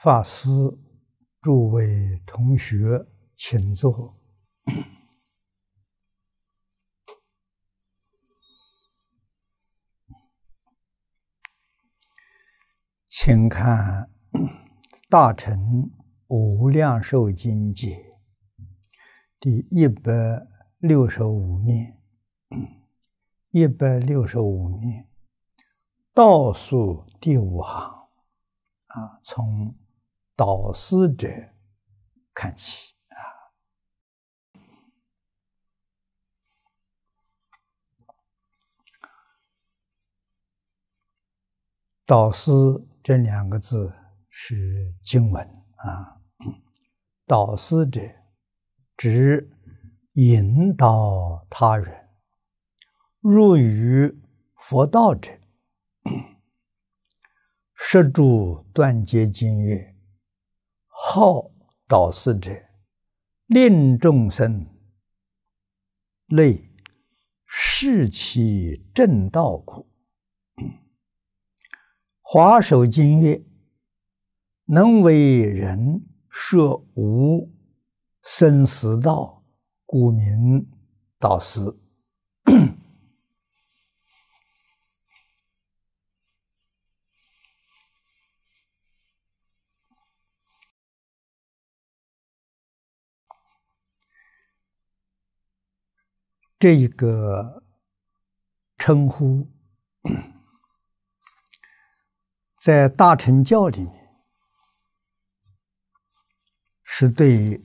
法师，诸位同学，请坐。请看《大乘无量寿经》解，第一百六十五面，一百六十五面，倒数第五行，啊，从。导师者，看起啊！导师这两个字是经文啊。导师者，指引导他人入于佛道者，施 主断结经月。好导师者，令众生类视其正道苦。华首经曰：“能为人设无生死道，故名导师。这一个称呼，在大乘教里面，是对于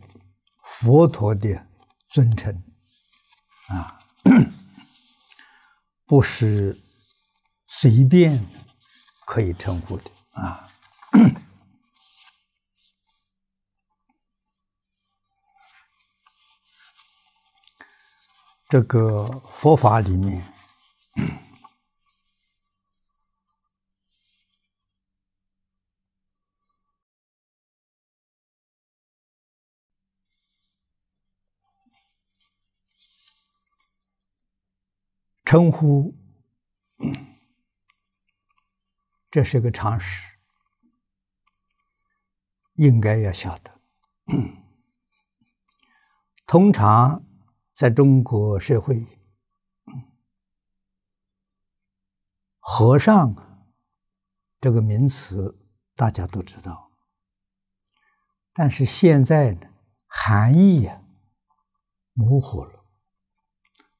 佛陀的尊称啊，不是随便可以称呼的啊。这个佛法里面称呼，这是个常识，应该要晓得。通常。在中国社会，“和尚”这个名词大家都知道，但是现在呢，含义呀模糊了，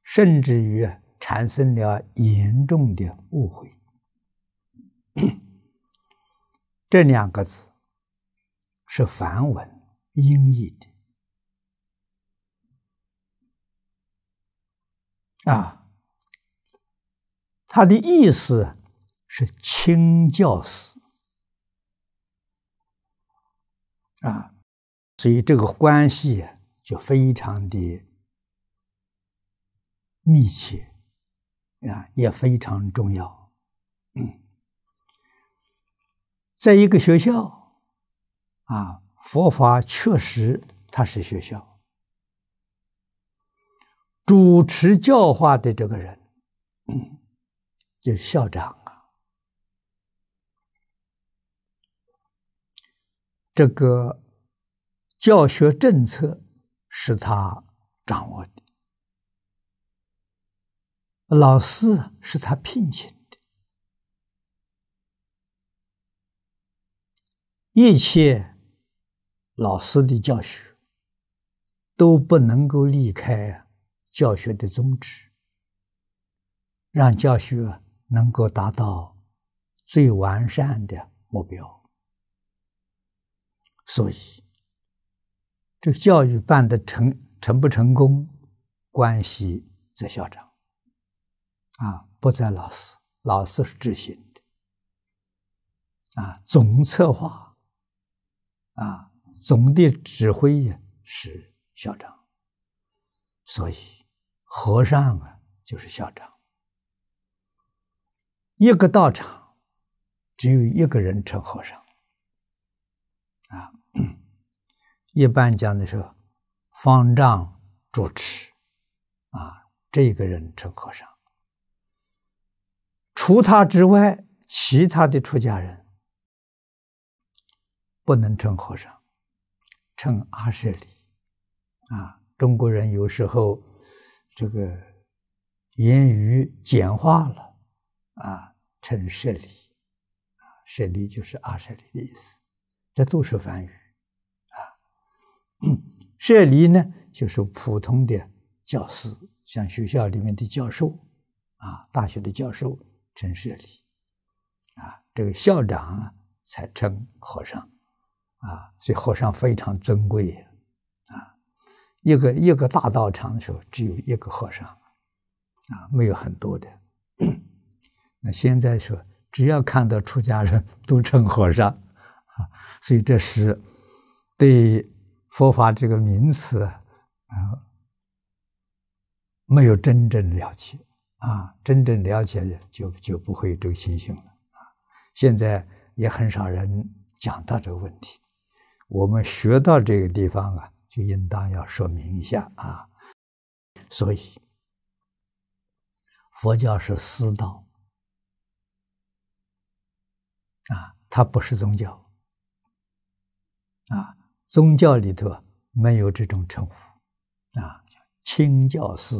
甚至于产生了严重的误会。这两个字是梵文音译的。啊，他的意思是清教寺啊，所以这个关系就非常的密切啊，也非常重要。在一个学校啊，佛法确实它是学校。主持教化的这个人，就是校长啊，这个教学政策是他掌握的，老师是他聘请的，一切老师的教学都不能够离开。啊。教学的宗旨，让教学能够达到最完善的目标。所以，这个教育办的成成不成功，关系在校长，啊，不在老师，老师是执行的，啊，总策划，啊，总的指挥是校长，所以。和尚啊，就是校长。一个道场，只有一个人称和尚，啊，一般讲的是方丈主持，啊，这个人称和尚。除他之外，其他的出家人不能称和尚，称阿舍利。啊，中国人有时候。这个言语简化了，啊，称舍利，啊，舍利就是阿舍利的意思，这都是梵语，啊，舍利呢就是普通的教师，像学校里面的教授，啊，大学的教授陈舍利，啊，这个校长才称和尚，啊，所以和尚非常尊贵呀。一个一个大道场的时候，只有一个和尚啊，没有很多的。那现在说，只要看到出家人都称和尚啊，所以这是对佛法这个名词啊没有真正了解啊，真正了解就就不会有这个心性了啊。现在也很少人讲到这个问题，我们学到这个地方啊。就应当要说明一下啊，所以佛教是私道啊，它不是宗教啊，宗教里头没有这种称呼啊，清教师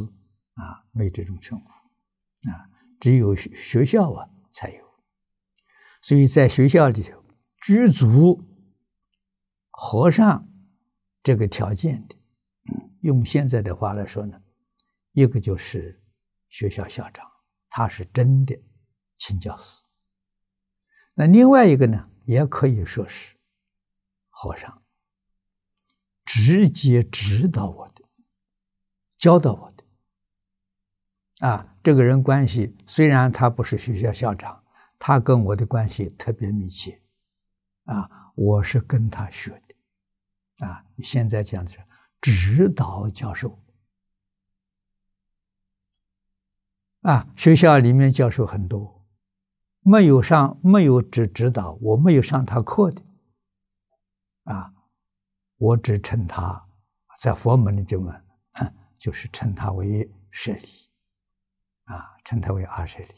啊，没这种称呼啊，只有学校啊才有，所以在学校里头，居足和尚。这个条件的，用现在的话来说呢，一个就是学校校长，他是真的请教师；那另外一个呢，也可以说是和尚，直接指导我的、教导我的。啊，这个人关系虽然他不是学校校长，他跟我的关系特别密切，啊，我是跟他学。啊，现在讲的是指导教授。啊，学校里面教授很多，没有上没有指指导，我没有上他课的。啊，我只称他在佛门里这么，就是称他为舍利，啊，称他为阿舍利，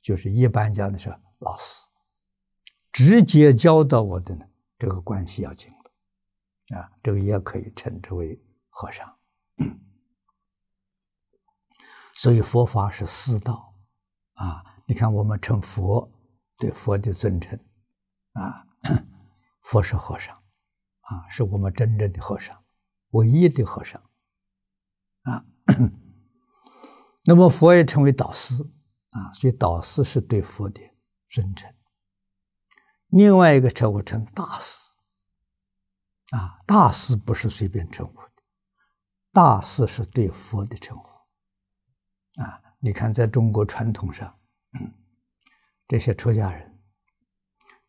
就是一般讲的是老师，直接教导我的呢，这个关系要紧。啊，这个也可以称之为和尚。所以佛法是四道啊。你看，我们称佛对佛的尊称啊，佛是和尚啊，是我们真正的和尚，唯一的和尚啊。那么佛也称为导师啊，所以导师是对佛的尊称。另外一个称呼称大师。啊，大师不是随便称呼的，大师是对佛的称呼。啊，你看，在中国传统上，这些出家人，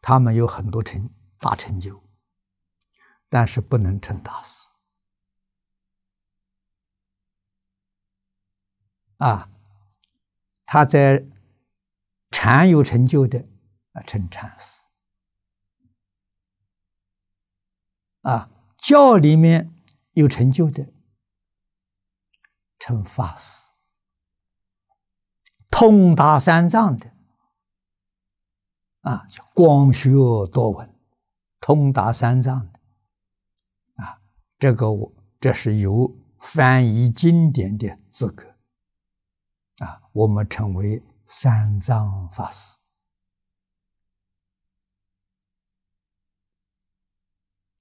他们有很多成大成就，但是不能称大师。啊，他在禅有成就的，啊，称禅师。啊，教里面有成就的，成法师，通达三藏的，啊，光学多闻，通达三藏的，啊，这个我这是有翻译经典的资格，啊，我们称为三藏法师。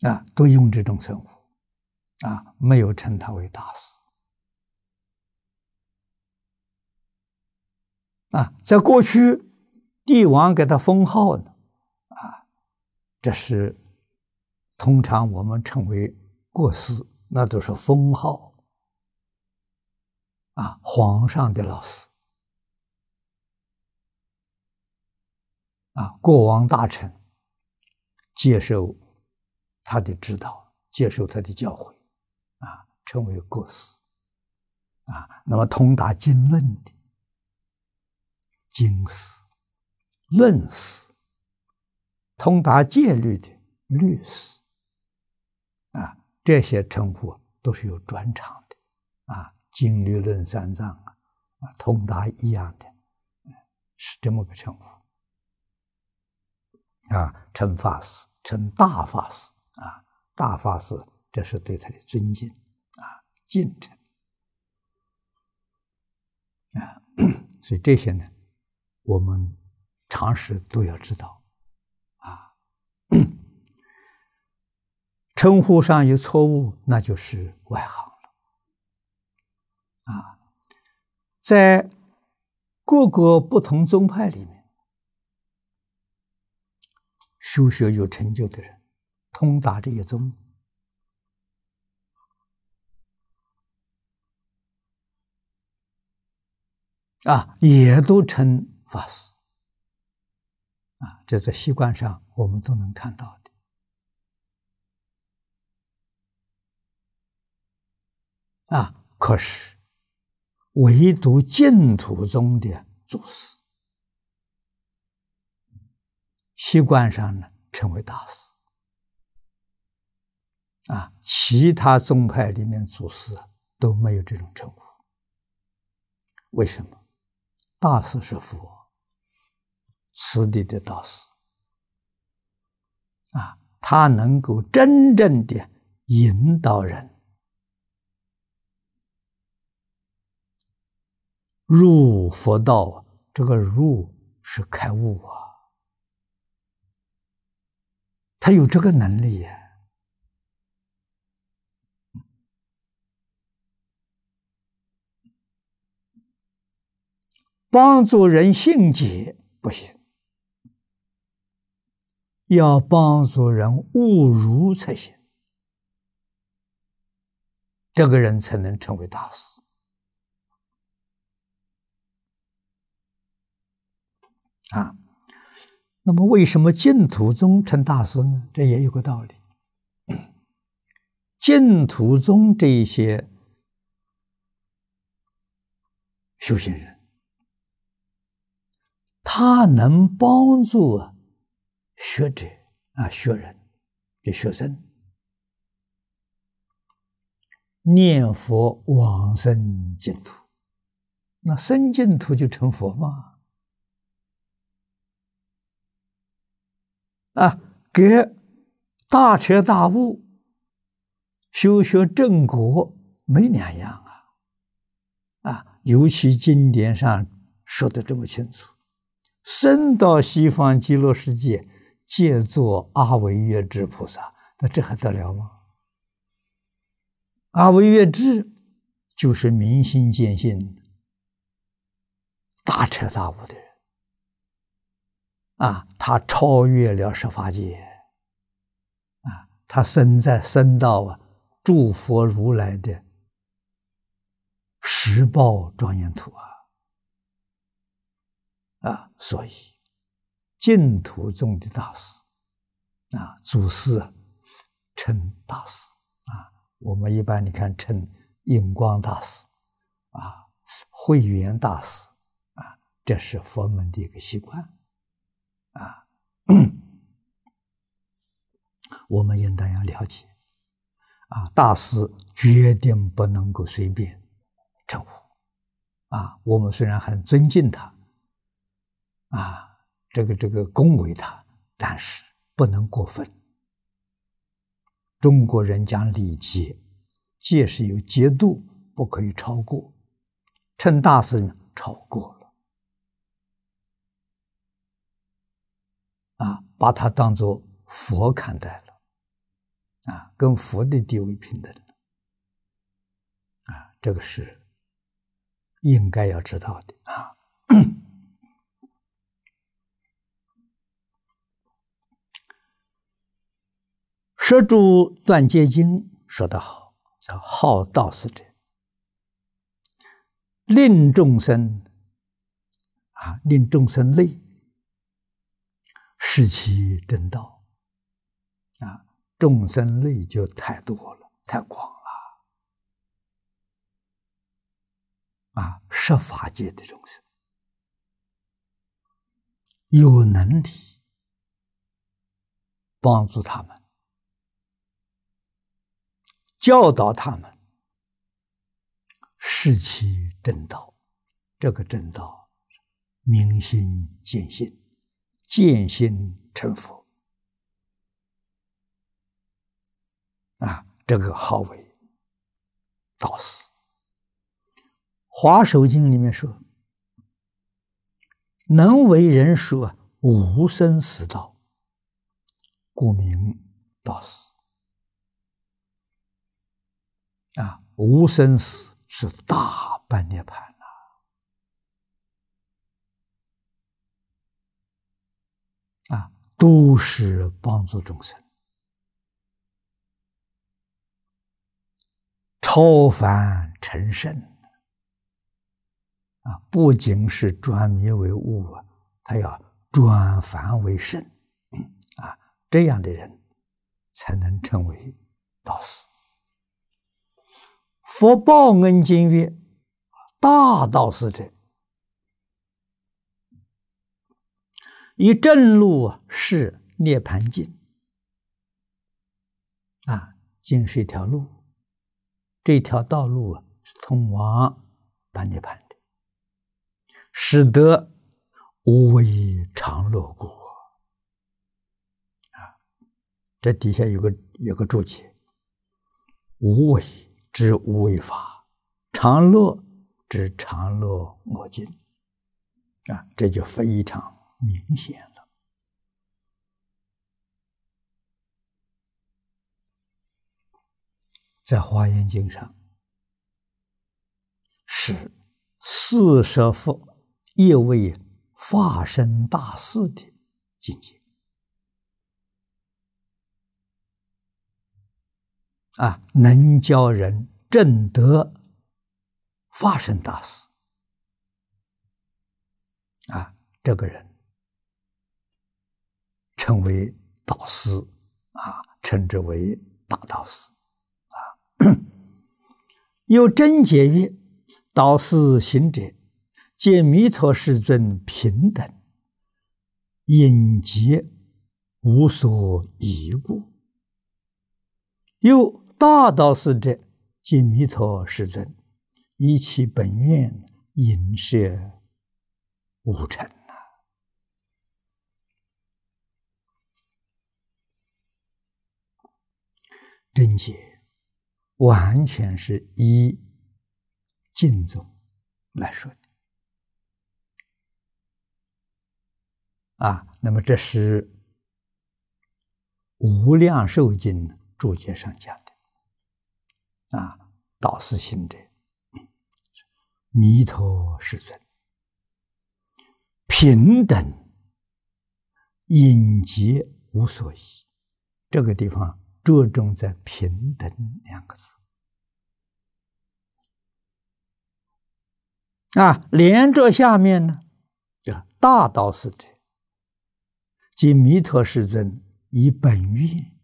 啊，都用这种称呼，啊，没有称他为大师。啊，在过去，帝王给他封号呢，啊，这是通常我们称为过师，那都是封号，啊，皇上的老师，啊，国王大臣接受。他的指导，接受他的教诲，啊，成为国师，啊，那么通达经论的经师、论师，通达戒律的律师，啊，这些称呼都是有专长的，啊，经律论三藏啊，啊，通达一样的，是这么个称呼，啊，成法师，成大法师。啊，大法师，这是对他的尊敬啊，敬称啊，所以这些呢，我们常识都要知道啊。称呼上有错误，那就是外行了啊。在各个不同宗派里面，修学有成就的人。通达这一宗啊，也都称法师啊，这在习惯上我们都能看到的啊。可是，唯独净土中的祖师，习惯上呢，称为大师。啊，其他宗派里面祖师都没有这种称呼。为什么？大师是佛，此地的导师啊，他能够真正的引导人入佛道。这个“入”是开悟啊，他有这个能力呀。帮助人性解不行，要帮助人悟儒才行，这个人才能成为大师。啊，那么为什么净土宗成大师呢？这也有个道理，净土宗这些修行人。他能帮助学者啊、学人、这学生念佛往生净土，那生净土就成佛嘛？啊，给大彻大悟修学正果没两样啊！啊，尤其经典上说的这么清楚。生到西方极乐世界，借作阿惟越智菩萨，那这还得了吗？阿惟越智就是明心见性、大彻大悟的人啊！他超越了十法界啊！他生在生到啊，诸佛如来的十报庄严土啊！啊，所以净土中的大师啊，祖师称大师啊，我们一般你看称印光大师啊，慧远大师啊，这是佛门的一个习惯啊，我们应当要了解啊，大师决定不能够随便称呼啊，我们虽然很尊敬他。啊，这个这个恭维他，但是不能过分。中国人讲礼节，戒是有节度，不可以超过。趁大事呢超过了，啊，把他当做佛看待了，啊，跟佛的地位平等，啊，这个是应该要知道的啊。《舍主断结经》说得好：“叫好道是者，令众生啊，令众生累，是其正道啊。众生累就太多了，太广了啊！设法界的众生有能力帮助他们。”教导他们，是其正道。这个正道，明心见性，见心成佛。啊，这个号为道士。华首经里面说：“能为人说无生死道，故名道士。”啊，无生死是大般涅盘呐！啊，都是帮助众生，超凡成圣。啊，不仅是转迷为悟啊，他要转凡为圣啊，这样的人才能成为导师。佛报恩经曰：“大道是者，以正路是涅盘经。”啊，经是一条路，这条道路啊，通往般涅盘的，使得无为常乐故。啊，这底下有个有个注解，无为。”知无为法，常乐知常乐我净啊，这就非常明显了。在《华严经》上，是四十佛业位化身大事的境界。啊，能教人正德发生大师，啊，这个人称为导师啊，称之为大导师啊。有真解曰：导师行者，皆弥陀世尊平等，隐劫无所疑故。又大道是者，金密陀世尊，以其本愿引摄无尘呐，真解完全是以净宗来说的啊。那么这是《无量寿经》注解上讲的。啊，导师行者，弥陀世尊平等隐劫无所依，这个地方着重在“平等”两个字。啊，连着下面呢，叫大导师者，即弥陀世尊以本愿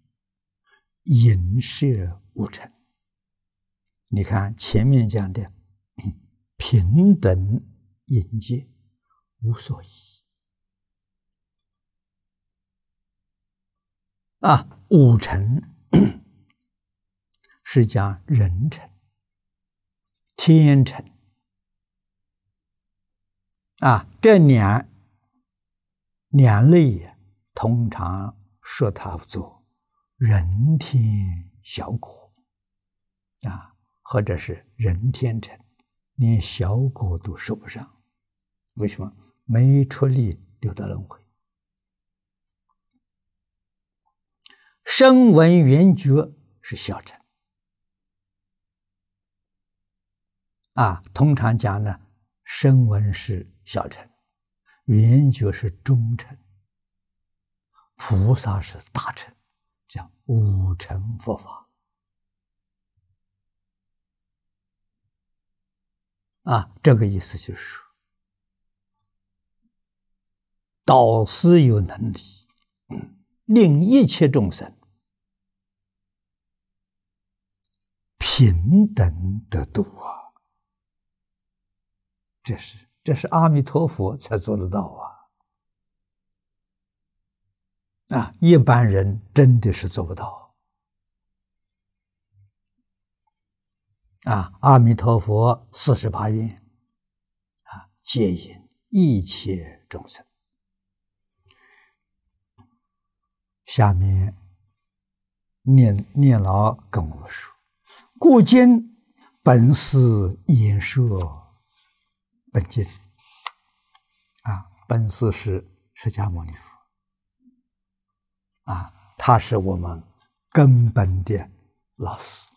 引摄无尘。你看前面讲的平等迎接无所疑啊，五成是讲人成、天成啊，这两两类通常说它做人天小果啊。或者是任天成，连小果都受不上，为什么没出力六在轮回？声闻缘觉是小乘啊，通常讲呢，声闻是小乘，缘觉是中乘，菩萨是大乘，讲五乘佛法。啊，这个意思就是说，导师有能力令一切众生平等的度啊，这是这是阿弥陀佛才做得到啊，啊，一般人真的是做不到。啊，阿弥陀佛，四十八愿，啊，皆因一切众生。下面念念老跟我说：“故今本是演说，本经，啊，本是是释迦牟尼佛，啊，他是我们根本的老师。”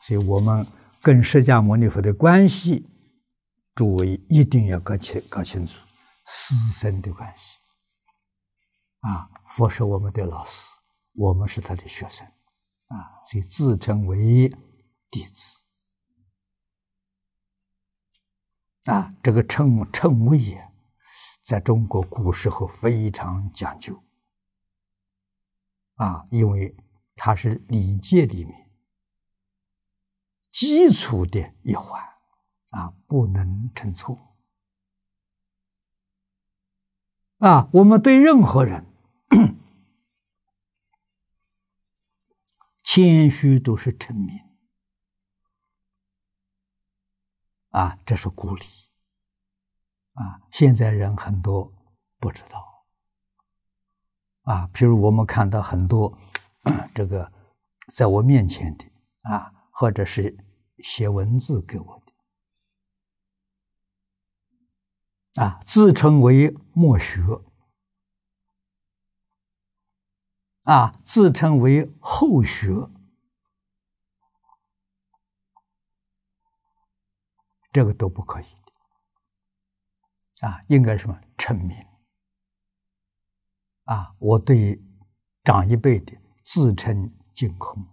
所以我们跟释迦牟尼佛的关系，诸位一定要搞清、搞清楚师生的关系。啊，佛是我们的老师，我们是他的学生，啊，所以自称为弟子。啊，这个称称谓呀，在中国古时候非常讲究，啊，因为它是礼节里面。基础的一环，啊，不能称错，啊，我们对任何人 谦虚都是成名，啊，这是鼓励。啊，现在人很多不知道，啊，比如我们看到很多 这个在我面前的，啊。或者是写文字给我的，啊，自称为末学，啊，自称为后学，这个都不可以的，啊，应该什么？臣民，啊，我对长一辈的自称净空。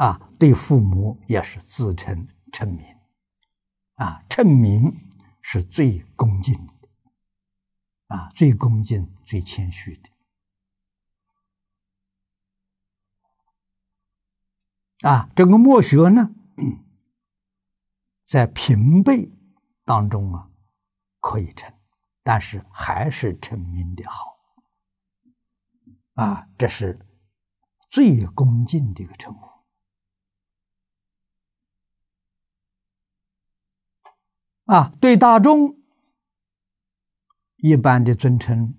啊，对父母也是自称臣民，啊，臣民是最恭敬的，啊，最恭敬、最谦虚的。啊，这个“墨学”呢，在平辈当中啊，可以称，但是还是臣民的好，啊，这是最恭敬的一个称呼。啊，对大众一般的尊称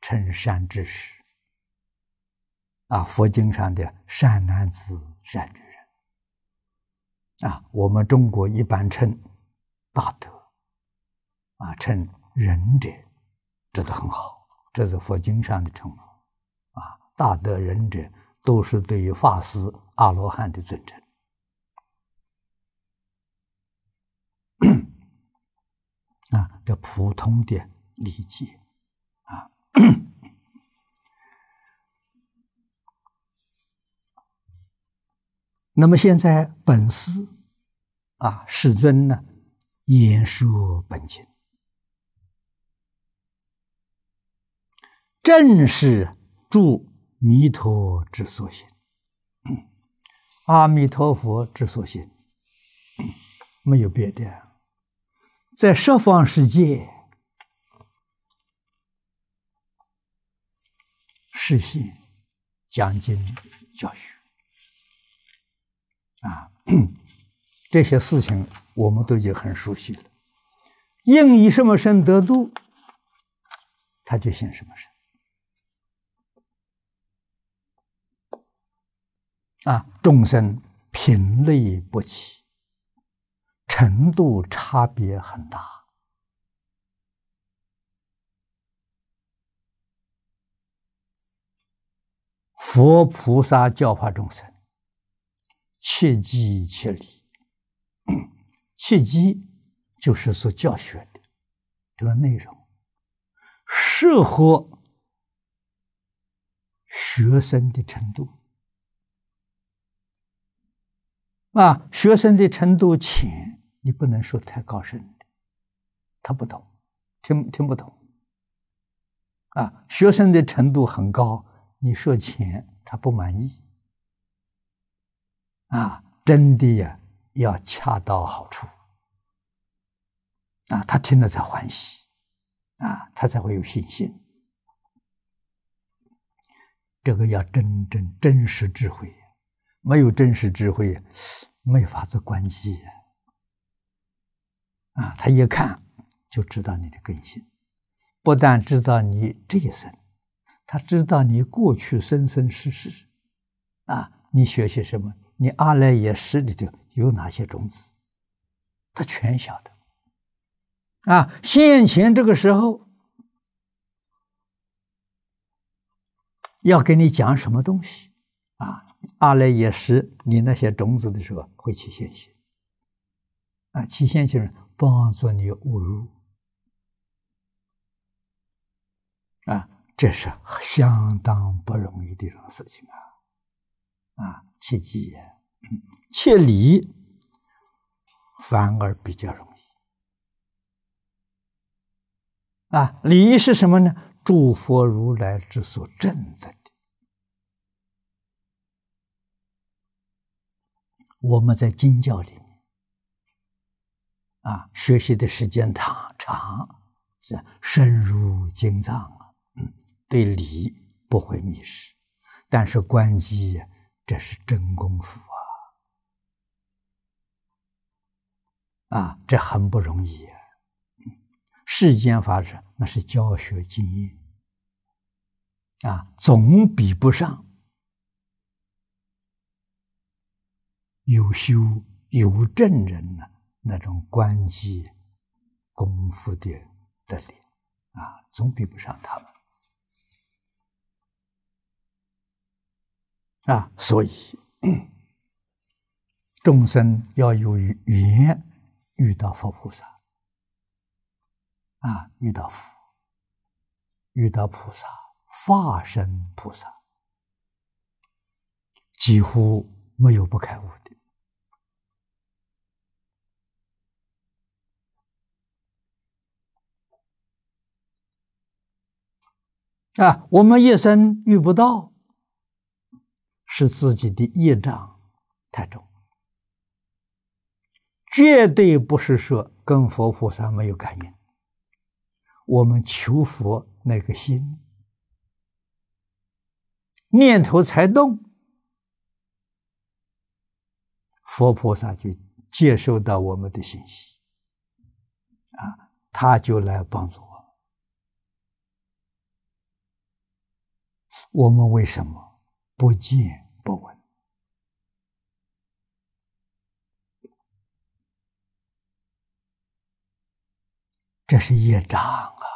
称善知识，啊，佛经上的善男子、善女人，啊，我们中国一般称大德，啊，称仁者，这都很好，这是佛经上的称呼，啊，大德仁者都是对于法师阿罗汉的尊称。啊，这普通的理解啊。那么现在本师啊，世尊呢，演说本经，正是助弥陀之所行，阿弥陀佛之所行，没有别的。在十方世界实行讲经教学啊，这些事情我们都已经很熟悉了。应以什么身得度，他就现什么身。啊，众生品类不齐。程度差别很大。佛菩萨教化众生，切记切理。切记就是说教学的这个内容适合学生的程度啊，学生的程度浅。你不能说太高深的，他不懂，听听不懂。啊，学生的程度很高，你说钱他不满意。啊，真的呀，要恰到好处。啊，他听了才欢喜，啊，他才会有信心。这个要真正真实智慧，没有真实智慧，没法子关机呀。啊，他一看就知道你的根性，不但知道你这一生，他知道你过去生生世世，啊，你学习什么，你阿赖耶识里头有哪些种子，他全晓得。啊，现前这个时候要给你讲什么东西啊？阿赖耶识你那些种子的时候会起现行，啊，起现行。帮助你悟入啊，这是相当不容易的一种事情啊！啊，切忌切离，反而比较容易啊。离是什么呢？诸佛如来之所证的。我们在经教里。啊，学习的时间长长，是深入经藏啊，嗯，对理不会迷失，但是关机这是真功夫啊，啊，这很不容易呀。世间法者，那是教学经验啊，总比不上有修有证人呢。那种关机功夫的得力啊，总比不上他们啊。所以众生要有缘遇到佛菩萨啊，遇到佛，遇到菩萨、化身菩萨，几乎没有不开悟的。啊，我们一生遇不到，是自己的业障太重，绝对不是说跟佛菩萨没有感应。我们求佛那个心，念头才动，佛菩萨就接受到我们的信息，啊，他就来帮助。我们为什么不见不闻？这是业障啊！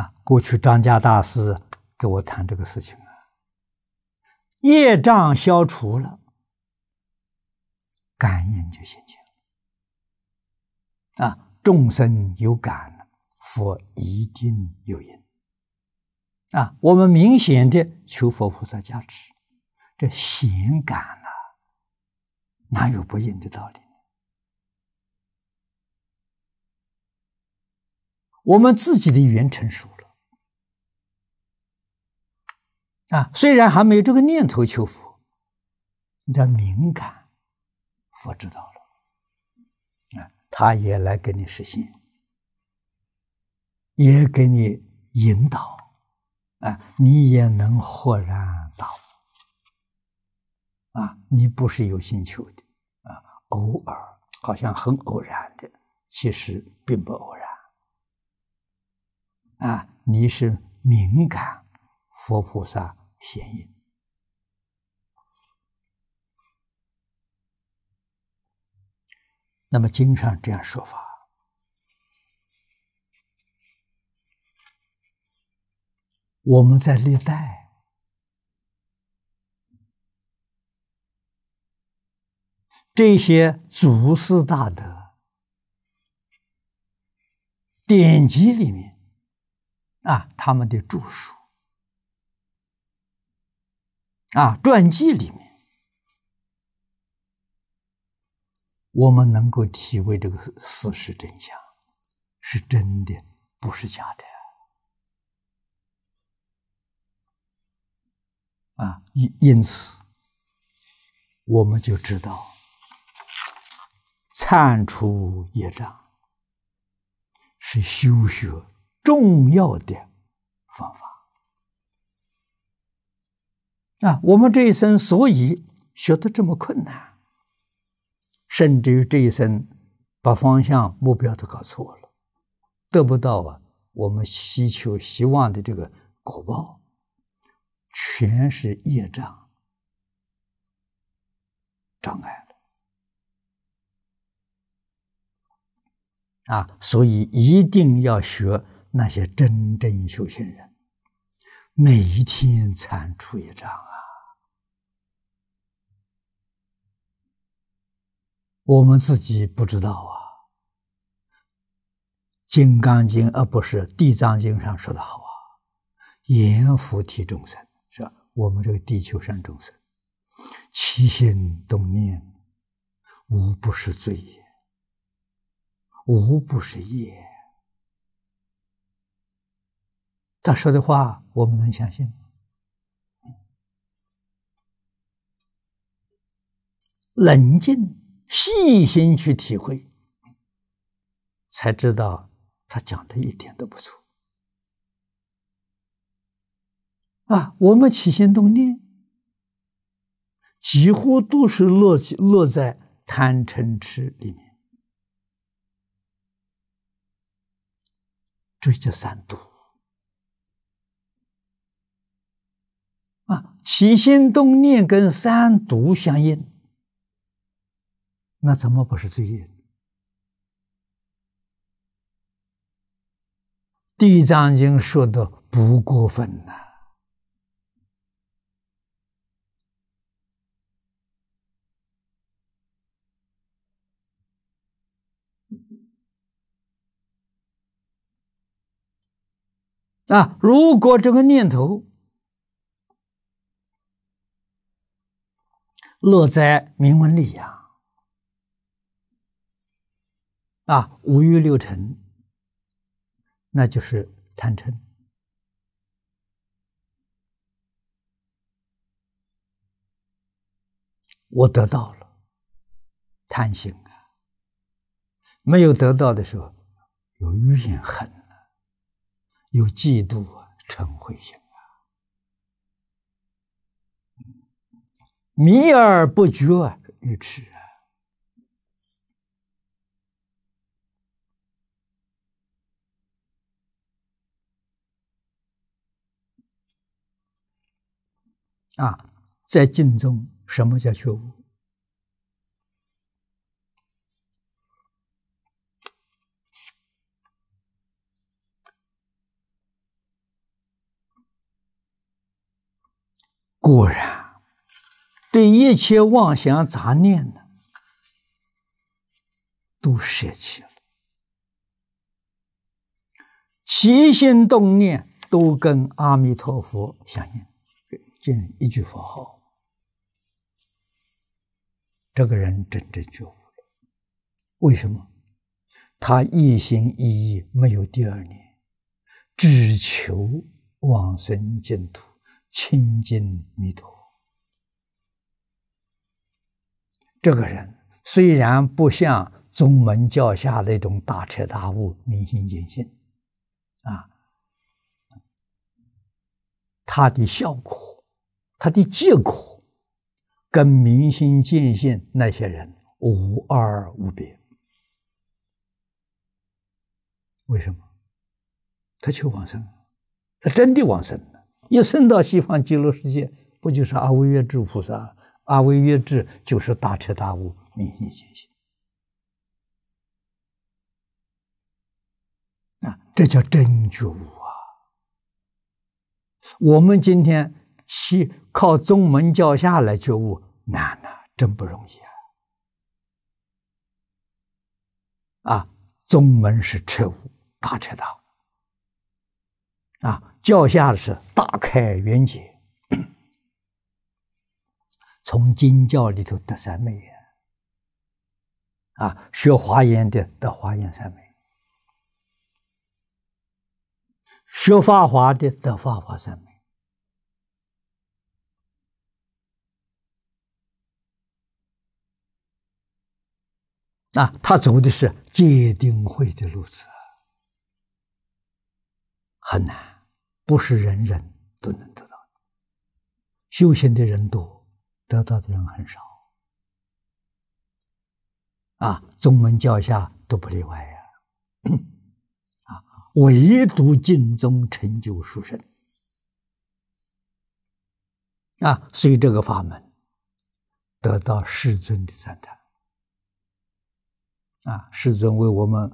啊，过去张家大师给我谈这个事情啊，业障消除了，感应就现前了啊，众生有感。佛一定有因。啊！我们明显的求佛菩萨加持，这显感呐，哪有不应的道理？我们自己的缘成熟了啊，虽然还没有这个念头求佛，你的敏感，佛知道了，啊，他也来给你实现。也给你引导，啊，你也能豁然大啊，你不是有心求的，啊，偶尔好像很偶然的，其实并不偶然，啊，你是敏感佛菩萨显应，那么经上这样说法。我们在历代这些祖师大德典籍里面啊，他们的著述啊传记里面，我们能够体会这个事实真相是真的，不是假的。啊，因因此，我们就知道，铲除业障是修学重要的方法。啊，我们这一生所以学的这么困难，甚至于这一生把方向、目标都搞错了，得不到啊我们希求、希望的这个果报。全是业障障碍了啊！所以一定要学那些真正修行人，每一天产出业障啊！我们自己不知道啊，《金刚经》而不是《地藏经》上说的好啊：“严护体众生。”我们这个地球上众生，起心动念，无不是罪业，无不是业。他说的话，我们能相信吗？冷静、细心去体会，才知道他讲的一点都不错。啊，我们起心动念，几乎都是落落在贪嗔痴里面，这叫三毒。啊，起心动念跟三毒相应，那怎么不是罪业？《地藏经》说的不过分呐。啊！如果这个念头落在名闻里呀，啊，五欲六尘，那就是贪嗔。我得到了，贪心啊；没有得到的时候，有怨恨。有嫉妒成慧心啊，迷而不觉于此啊，在镜中什么叫觉悟？果然，对一切妄想杂念呢，都舍弃了，起心动念都跟阿弥陀佛相应，这一句佛号，这个人真正觉悟了。为什么？他一心一意，没有第二念，只求往生净土。清净迷途，这个人虽然不像宗门教下那种大彻大悟、明心见性，啊，他的效果、他的结果，跟明心见性那些人无二无别。为什么？他求往生，他真的往生了。一生到西方极乐世界，不就是阿惟约智菩萨？阿惟约智就是大彻大悟、明心见性啊！这叫真觉悟啊！我们今天去靠宗门教下来觉悟，难呐，真不容易啊！啊，宗门是彻悟，大彻大悟。啊，教下的是大开元解，从经教里头得三昧啊，学华严的得华严三昧，学法华的得法华三昧。啊，他走的是戒定慧的路子。很难，不是人人都能得到的。修行的人多，得到的人很少。啊，宗门教下都不例外呀。啊，唯独净宗成就殊胜。啊，所以这个法门，得到世尊的赞叹。啊，世尊为我们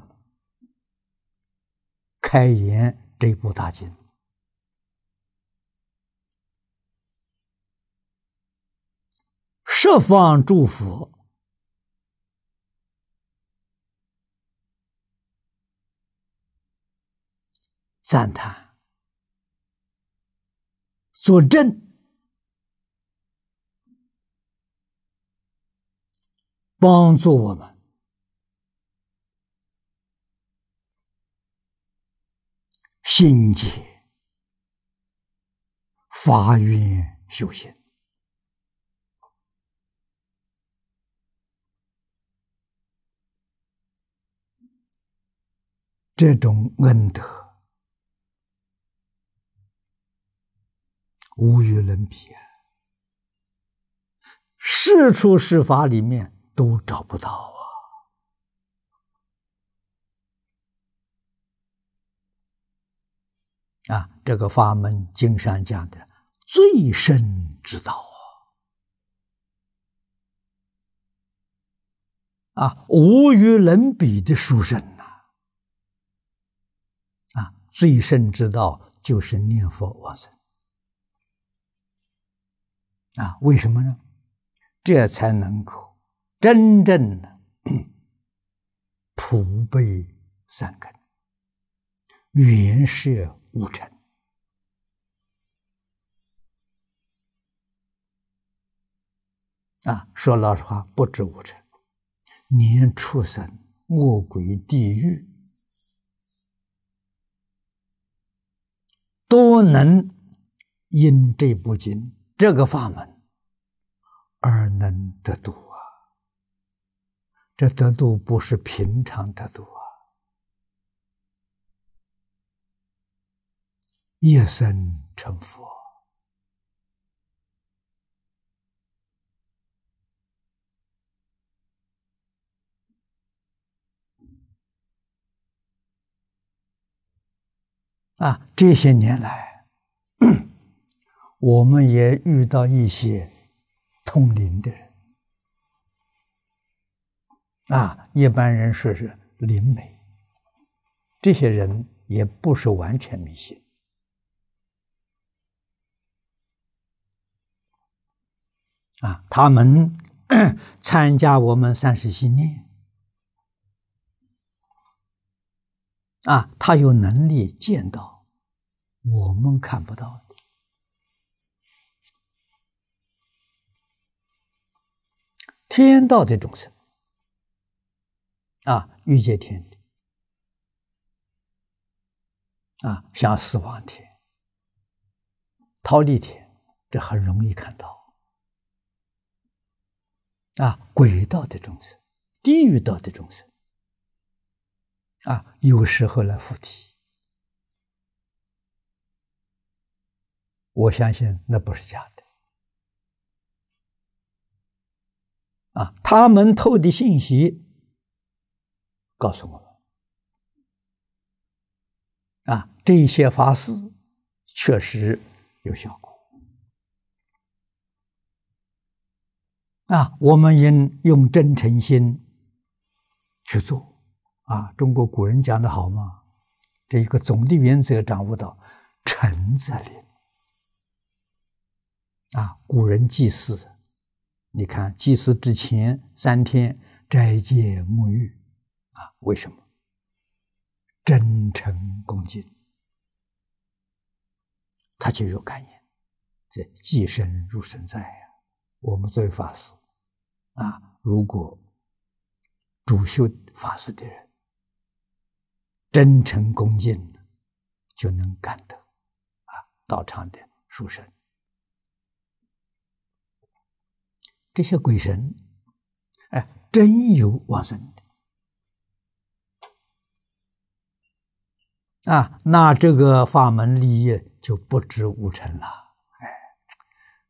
开言。这部大经，十方诸佛赞叹，作证。帮助我们。心结，发愿修行，这种恩德无与伦比啊！事处事法里面都找不到。啊，这个法门，金山讲的最深之道啊，无与伦比的殊胜呐！啊，最深之道就是念佛往生。啊，为什么呢？这才能够真正的 普被三根，原是。五尘啊，说老实话，不止五成，连畜生、恶鬼、地狱，都能因这部经这个法门而能得度啊！这得度不是平常的度啊！夜深成佛啊！这些年来，我们也遇到一些通灵的人啊，一般人说是灵媒，这些人也不是完全迷信。啊，他们 参加我们三世信念。啊，他有能力见到我们看不到的天道的众生。啊，欲界天地。啊，像死亡天、逃离天，这很容易看到。啊，鬼道的众生，地狱道的众生，啊，有时候来附体，我相信那不是假的。啊，他们透的信息告诉我们，啊，这些法师确实有效。啊，我们应用真诚心去做。啊，中国古人讲的好嘛，这一个总的原则掌握到诚则里。啊，古人祭祀，你看祭祀之前三天斋戒沐浴，啊，为什么？真诚恭敬，他就有感应。这祭神入神在。我们作为法师，啊，如果主修法师的人真诚恭敬，就能感得啊道场的书生，这些鬼神，哎，真有往生的啊，那这个法门立业就不知无成了，哎，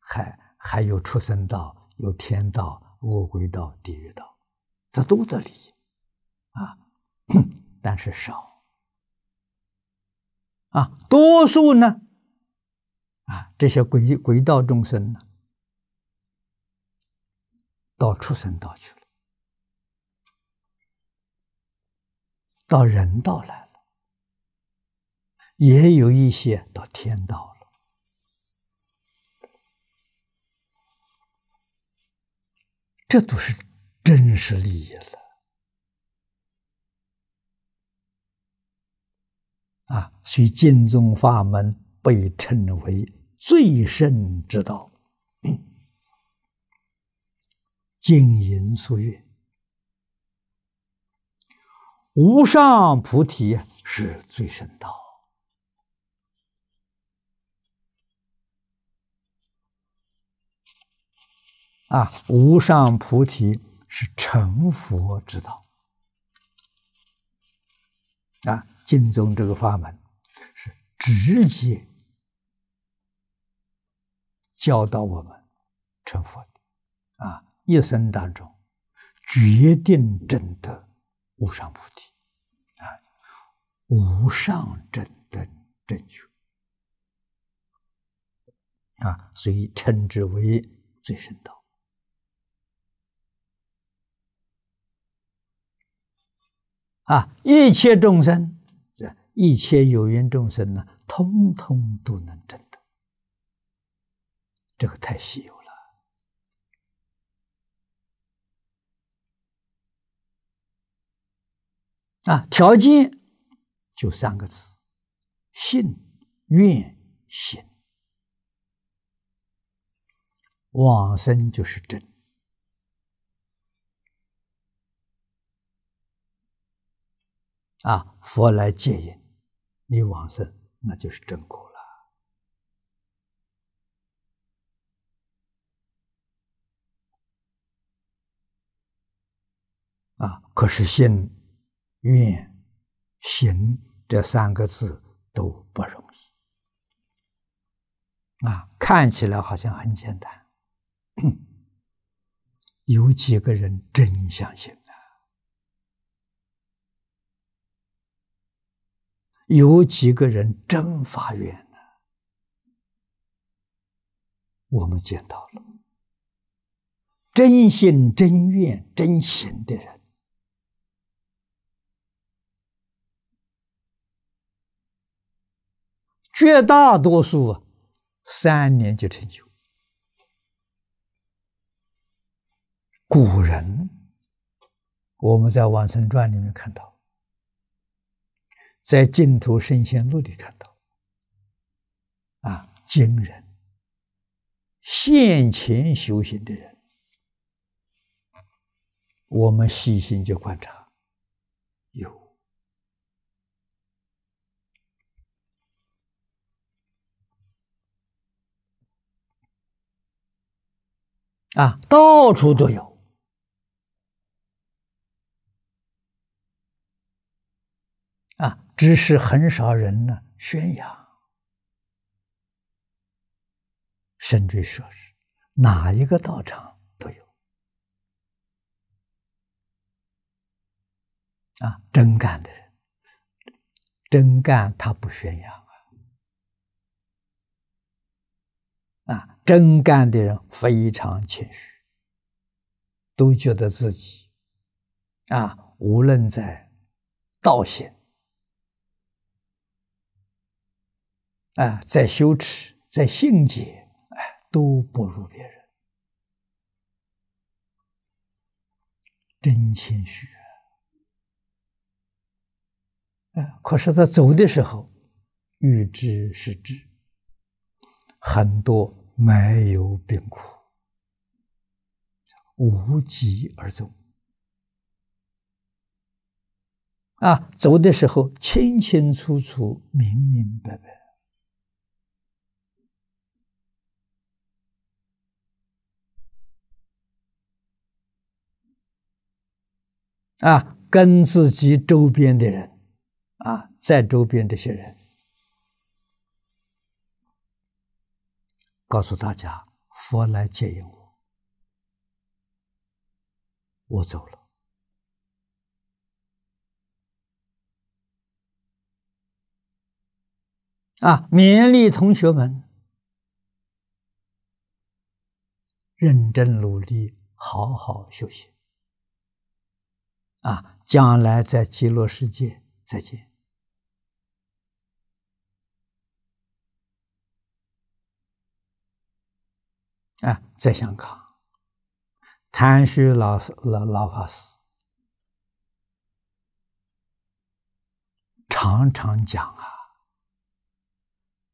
嗨。还有出生道、有天道、恶鬼道、地狱道，这都得理，啊，但是少，啊，多数呢，啊，这些轨轨道众生呢，到出生道去了，到人道来了，也有一些到天道。这都是真实利益了啊！所以，净宗法门被称为最胜之道。净银素月，无上菩提是最胜道。啊，无上菩提是成佛之道。啊，净宗这个法门是直接教导我们成佛的。啊，一生当中决定证得无上菩提。啊，无上正等正觉。啊，所以称之为最深道。啊，一切众生，这一切有缘众生呢，通通都能证得，这个太稀有了。啊，条件就三个字：信、愿、行。往生就是真。啊，佛来接引你往生，那就是正果了。啊，可是信、愿、行这三个字都不容易。啊，看起来好像很简单，有几个人真相信？有几个人真发愿呢？我们见到了真心真愿、真行的人，绝大多数三年就成就。古人，我们在《往生传》里面看到。在净土神仙录里看到，啊，惊人！现前修行的人，我们细心去观察，有啊，到处都有。只是很少人呢宣扬，深至说是哪一个道场都有。啊，真干的人，真干他不宣扬啊，啊，真干的人非常谦虚，都觉得自己，啊，无论在道行。啊，在羞耻，在性急，啊，都不如别人，真谦虚。啊，可是他走的时候，欲知是知，很多埋有病苦，无疾而终。啊，走的时候清清楚楚，明明白白。啊，跟自己周边的人，啊，在周边这些人，告诉大家，佛来接引我，我走了。啊，勉励同学们，认真努力，好好学习。啊，将来在极乐世界再见。啊，泽香港，谭旭老师老老法师常常讲啊，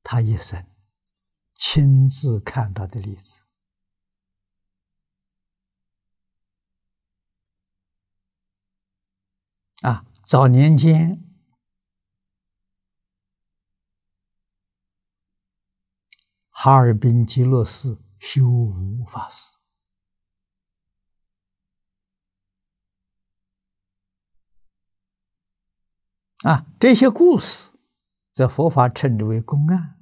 他一生亲自看到的例子。啊，早年间，哈尔滨极洛寺修无法师啊，这些故事，在佛法称之为公案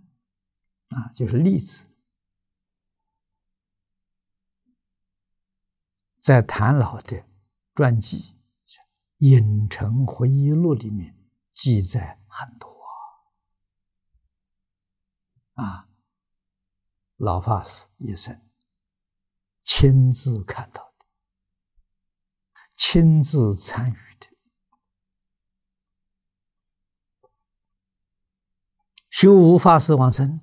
啊，就是例子，在谭老的传记。《影城回忆录》里面记载很多啊，老法师一生亲自看到的，亲自参与的，修无法师往生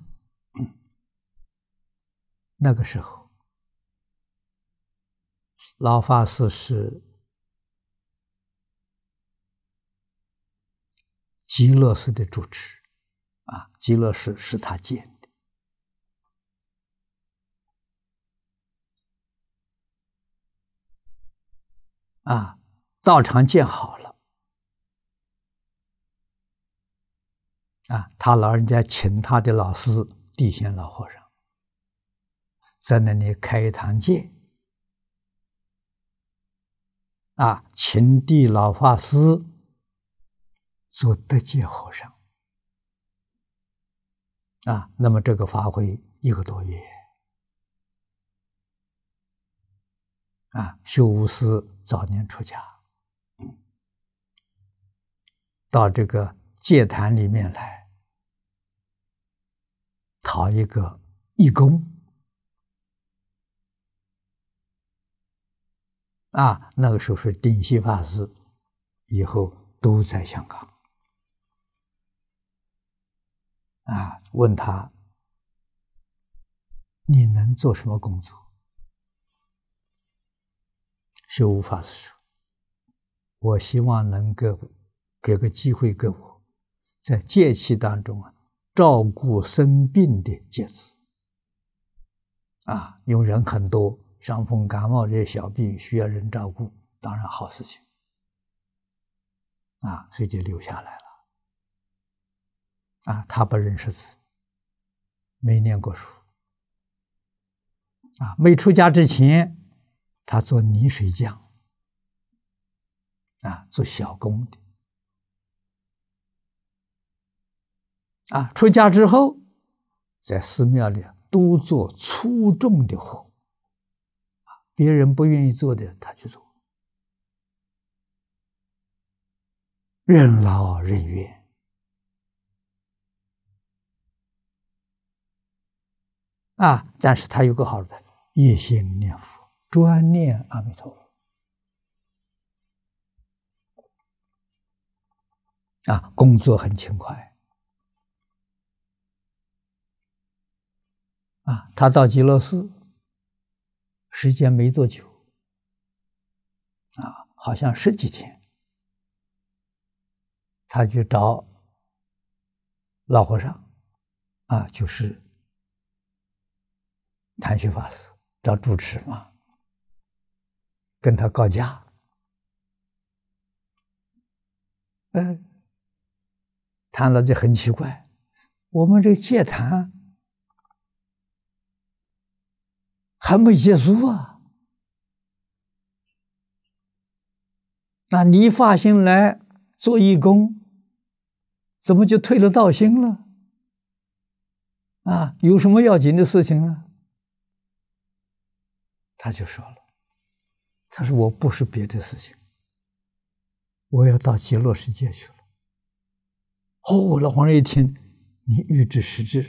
那个时候，老法师是。极乐寺的主持，啊，极乐寺是他建的，啊，道场建好了，啊，他老人家请他的老师地仙老和尚，在那里开堂戒。啊，秦地老法师。做德界和尚啊，那么这个发挥一个多月啊。修无师早年出家，到这个戒坛里面来讨一个义工啊。那个时候是定西法师，以后都在香港。啊，问他，你能做什么工作？修无法说。我希望能够给个机会给我，在戒期当中啊，照顾生病的戒子。啊，因为人很多，伤风感冒这些小病需要人照顾，当然好事情。啊，所以就留下来了。啊，他不认识字，没念过书。啊，没出家之前，他做泥水匠，啊，做小工的。啊，出家之后，在寺庙里多做粗重的活，啊，别人不愿意做的他去做，任劳任怨。啊，但是他有个好的一心念佛，专念阿弥陀佛。啊，工作很勤快。啊，他到极乐寺时间没多久，啊，好像十几天，他去找老和尚，啊，就是。谭学法师找主持嘛，跟他告假，嗯，谈了就很奇怪，我们这戒谈还没结束啊，那你发心来做义工，怎么就退了道心了？啊，有什么要紧的事情呢？他就说了：“他说我不是别的事情，我要到极乐世界去了。”哦，老黄尚一听，你预知时至，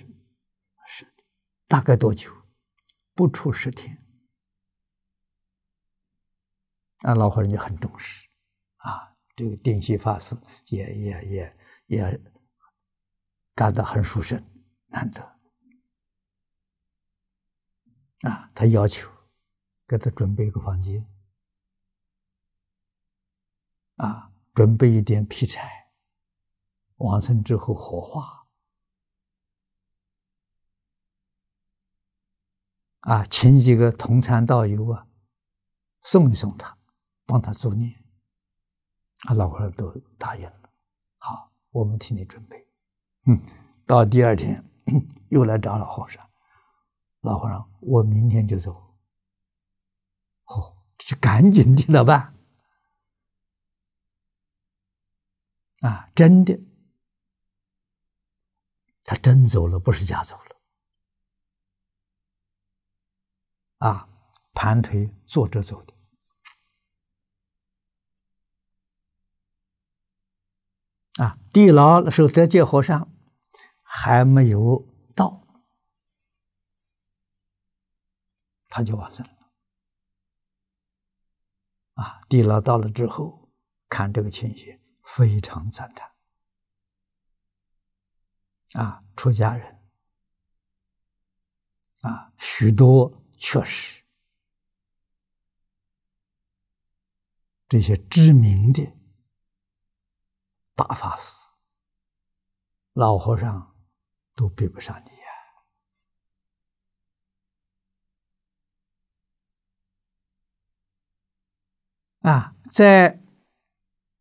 是的，大概多久？不出十天。那老和尚就很重视，啊，这个定西法师也也也也感到很殊胜，难得啊，他要求。给他准备一个房间，啊，准备一点劈柴，完成之后火化，啊，请几个同参道友啊，送一送他，帮他助念，他老和尚都答应了。好，我们替你准备。嗯，到第二天 又来找老和尚，老和尚，我明天就走。就赶紧听到吧？啊，真的，他真走了，不是假走了。啊，盘腿坐着走的。啊，地牢的时候，德界和尚还没有到，他就往上了。啊，地牢到了之后，看这个情形，非常赞叹。啊，出家人，啊，许多确实，这些知名的，大法师、老和尚，都比不上你。啊，在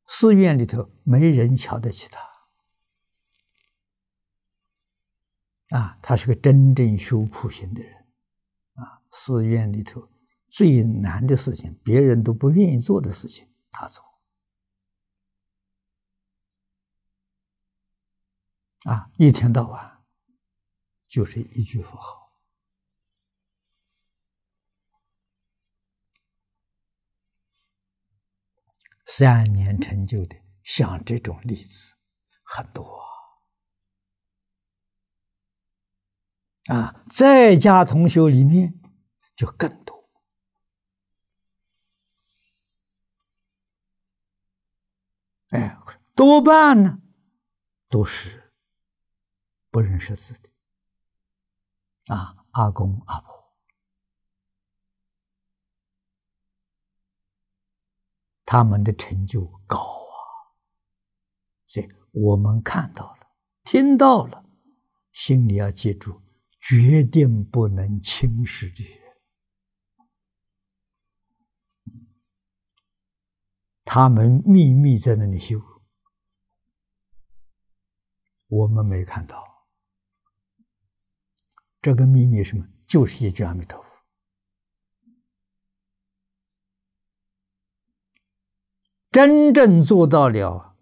寺院里头，没人瞧得起他。啊，他是个真正修普行的人。啊，寺院里头最难的事情，别人都不愿意做的事情，他做。啊，一天到晚就是一句佛号。三年成就的，像这种例子很多啊，在家同学里面就更多。哎，多半呢都是不认识字的啊，阿公阿婆。他们的成就高啊，所以我们看到了，听到了，心里要记住，绝对不能轻视这人。他们秘密在那里修，我们没看到。这个秘密什么？就是一句阿弥陀佛。真正做到了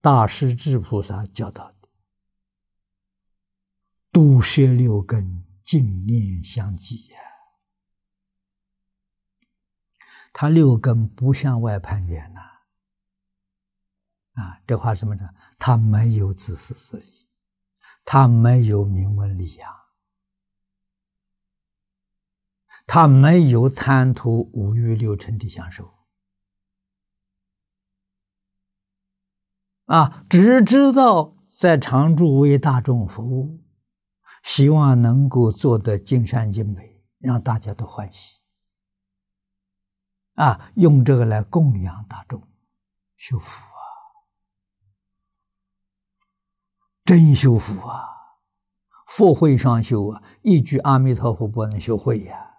大师智菩萨教导的“堵邪六根，净念相继”呀！他六根不向外攀缘呐！啊，这话什么呢？他没有自私自利，他没有名闻利养，他没有贪图五欲六尘的享受。啊，只知道在常住为大众服务，希望能够做得尽善尽美，让大家都欢喜。啊，用这个来供养大众，修福啊，真修福啊，佛慧双修啊，一句阿弥陀佛不能修慧呀。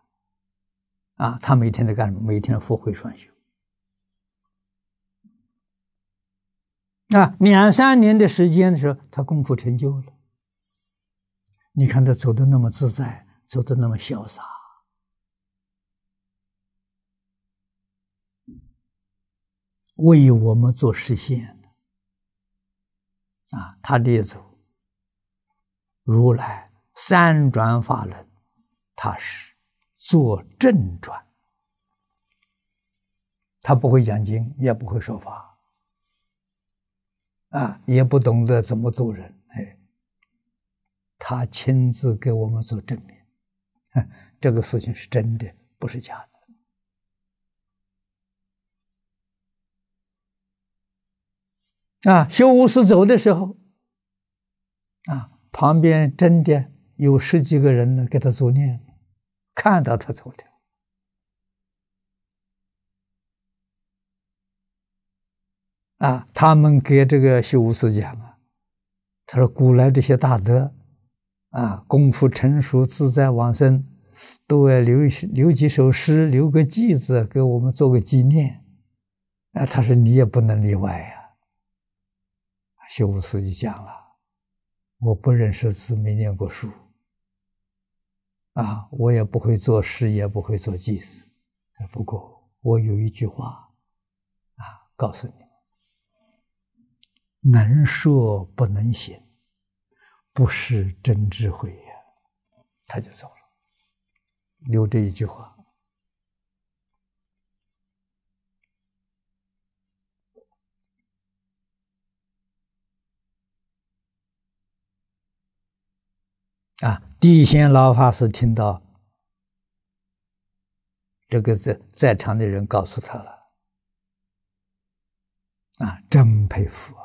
啊，他每天在干什么？每天佛慧双修。那两三年的时间的时候，他功夫成就了。你看他走的那么自在，走的那么潇洒，为我们做实现的啊！他这一走，如来三转法轮，他是做正转，他不会讲经，也不会说法。啊，也不懂得怎么度人，哎，他亲自给我们做证明，这个事情是真的，不是假的。啊，修无师走的时候，啊，旁边真的有十几个人呢，给他做念，看到他走的。啊，他们给这个修无师讲啊，他说古来这些大德，啊，功夫成熟自在往生，都爱留留几首诗，留个偈子给我们做个纪念。啊，他说你也不能例外呀。修无师就讲了，我不认识字，没念过书。啊，我也不会作诗，也不会做偈子。不过我有一句话，啊，告诉你。能说不能行，不是真智慧呀！他就走了，留这一句话。啊，地仙老法师听到这个，在在场的人告诉他了，啊，真佩服！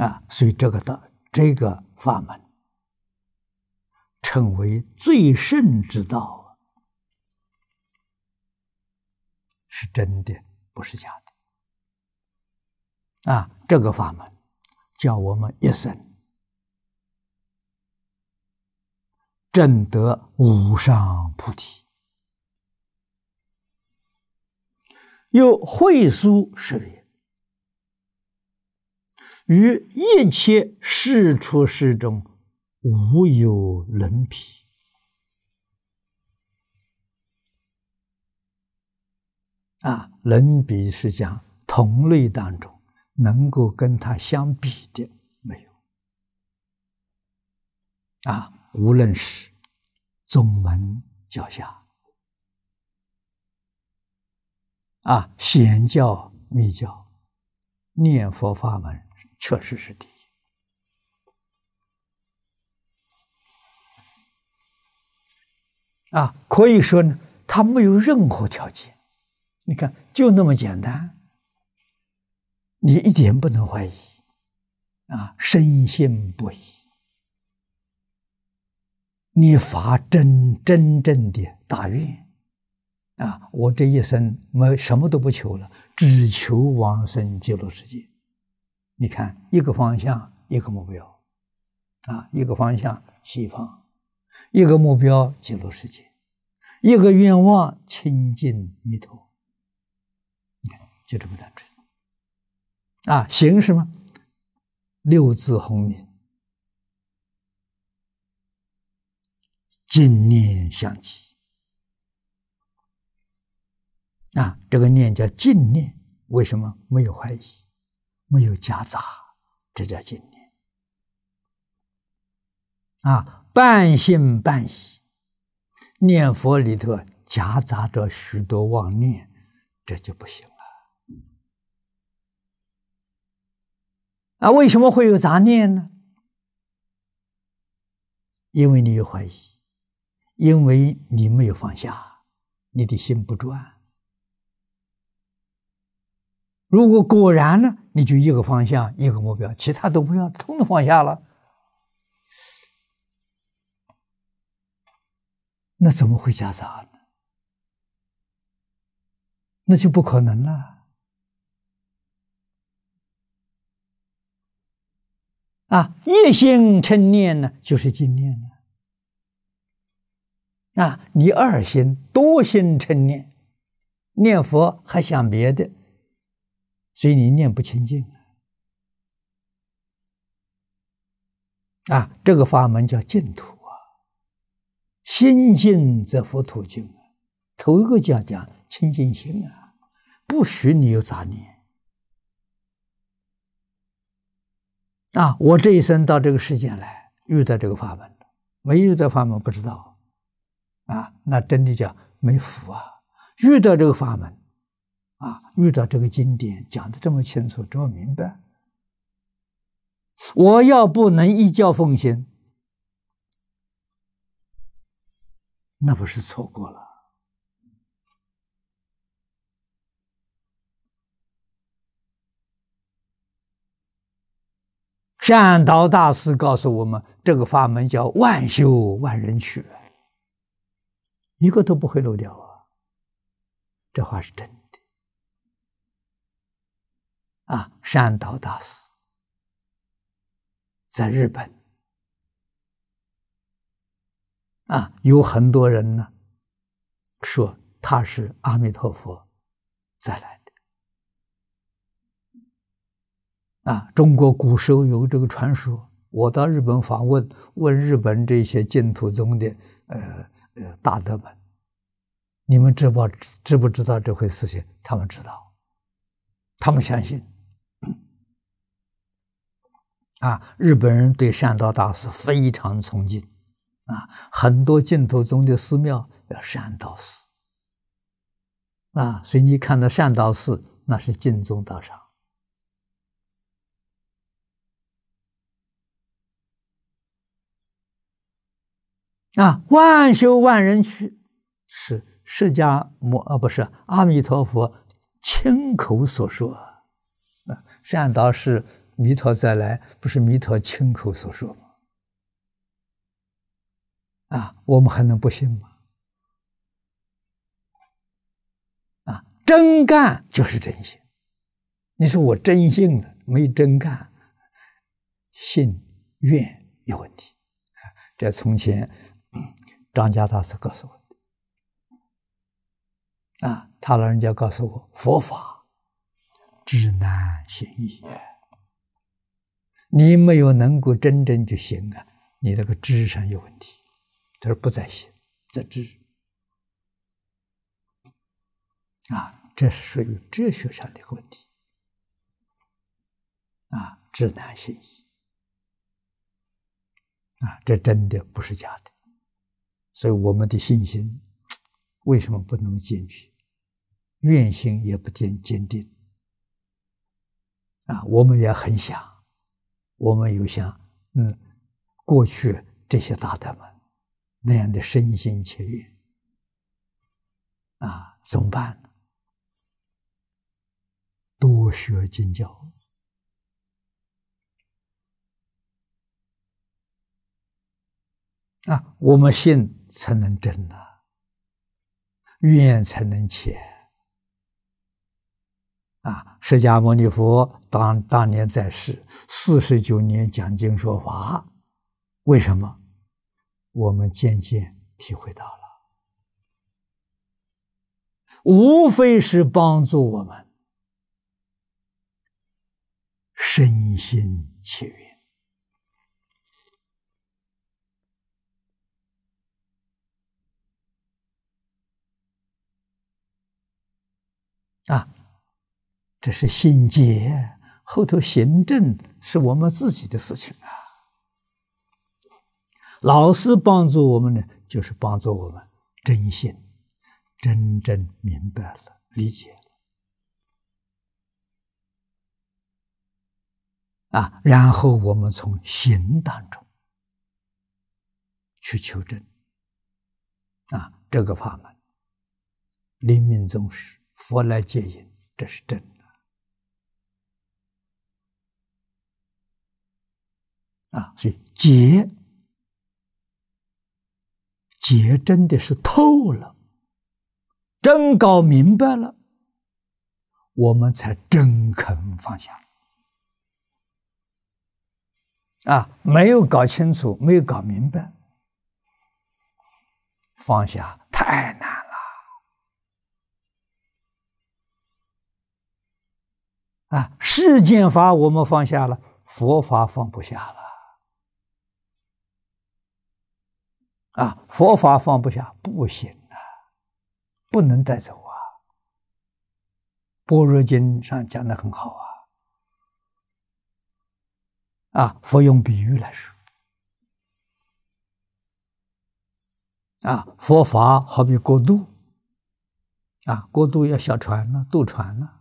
啊，所以这个道，这个法门，称为最圣之道，是真的，不是假的。啊，这个法门，叫我们一生证得无上菩提，又会书识别。于一切事出事中，无有能比。啊，人比是讲同类当中能够跟他相比的没有。啊，无论是宗门脚下，啊，显教、密教、念佛法门。确实是第一啊！可以说呢，他没有任何条件，你看，就那么简单，你一点不能怀疑啊，深信不疑。你发真真正的大愿啊！我这一生我什么都不求了，只求往生极乐世界。你看，一个方向，一个目标，啊，一个方向西方，一个目标记录世界，一个愿望清净弥陀。你看，就这么单纯。啊，行什吗？六字红名，净念相继。啊，这个念叫净念，为什么没有怀疑？没有夹杂，这叫净念啊。半信半疑，念佛里头夹杂着许多妄念，这就不行了。啊，为什么会有杂念呢？因为你有怀疑，因为你没有放下，你的心不转。如果果然呢，你就一个方向，一个目标，其他都不要，通的放下了，那怎么会夹杂呢？那就不可能了。啊，一心称念呢，就是经念了。啊，你二心、多心称念，念佛还想别的。所以你念不清净啊！这个法门叫净土啊，心净则佛土净。头一个讲讲清净心啊，不许你有杂念啊。我这一生到这个世间来，遇到这个法门没遇到法门不知道啊，那真的叫没福啊！遇到这个法门。啊，遇到这个经典讲的这么清楚，这么明白，我要不能一教奉行，那不是错过了。善导大师告诉我们，这个法门叫万修万人取，一个都不会漏掉啊，这话是真的。啊，山道大师在日本啊，有很多人呢，说他是阿弥陀佛再来的。啊，中国古时候有这个传说。我到日本访问，问日本这些净土宗的呃呃大德们，你们知不知不知道这回事情？他们知道，他们相信。啊，日本人对善导大师非常崇敬，啊，很多净土宗的寺庙叫善导寺，啊，所以你看到善导寺，那是净宗道场。啊，万修万人去是释迦摩啊不是阿弥陀佛亲口所说，啊，善导是。弥陀再来，不是弥陀亲口所说吗？啊，我们还能不信吗？啊，真干就是真信。你说我真信了，没真干，信愿有问题。这从前 张家大师告诉我的。啊，他老人家告诉我，佛法知难行易。你没有能够真正去行啊，你这个智商有问题。他说不在行，在智啊，这是属于哲学上的问题啊，知难行啊，这真的不是假的。所以我们的信心为什么不能进去？愿心也不见坚定啊，我们也很想。我们有像嗯过去这些大德们那样的身心切愿啊，怎么办多学经教啊，我们信才能真呐，愿才能切。啊，释迦牟尼佛当当年在世四十九年讲经说法，为什么？我们渐渐体会到了，无非是帮助我们身心起源。啊。这是心结，后头行政是我们自己的事情啊。老师帮助我们呢，就是帮助我们真心、真正明白了、理解了啊。然后我们从行当中去求证啊，这个法门，临命宗师佛来接引，这是真的。啊，所以结结真的是透了，真搞明白了，我们才真肯放下。啊，没有搞清楚，没有搞明白，放下太难了。啊，世间法我们放下了，佛法放不下了。啊，佛法放不下，不行啊，不能带走啊。般若经上讲的很好啊，啊，佛用比喻来说，啊，佛法好比过渡，啊，过渡要小船了，渡船了，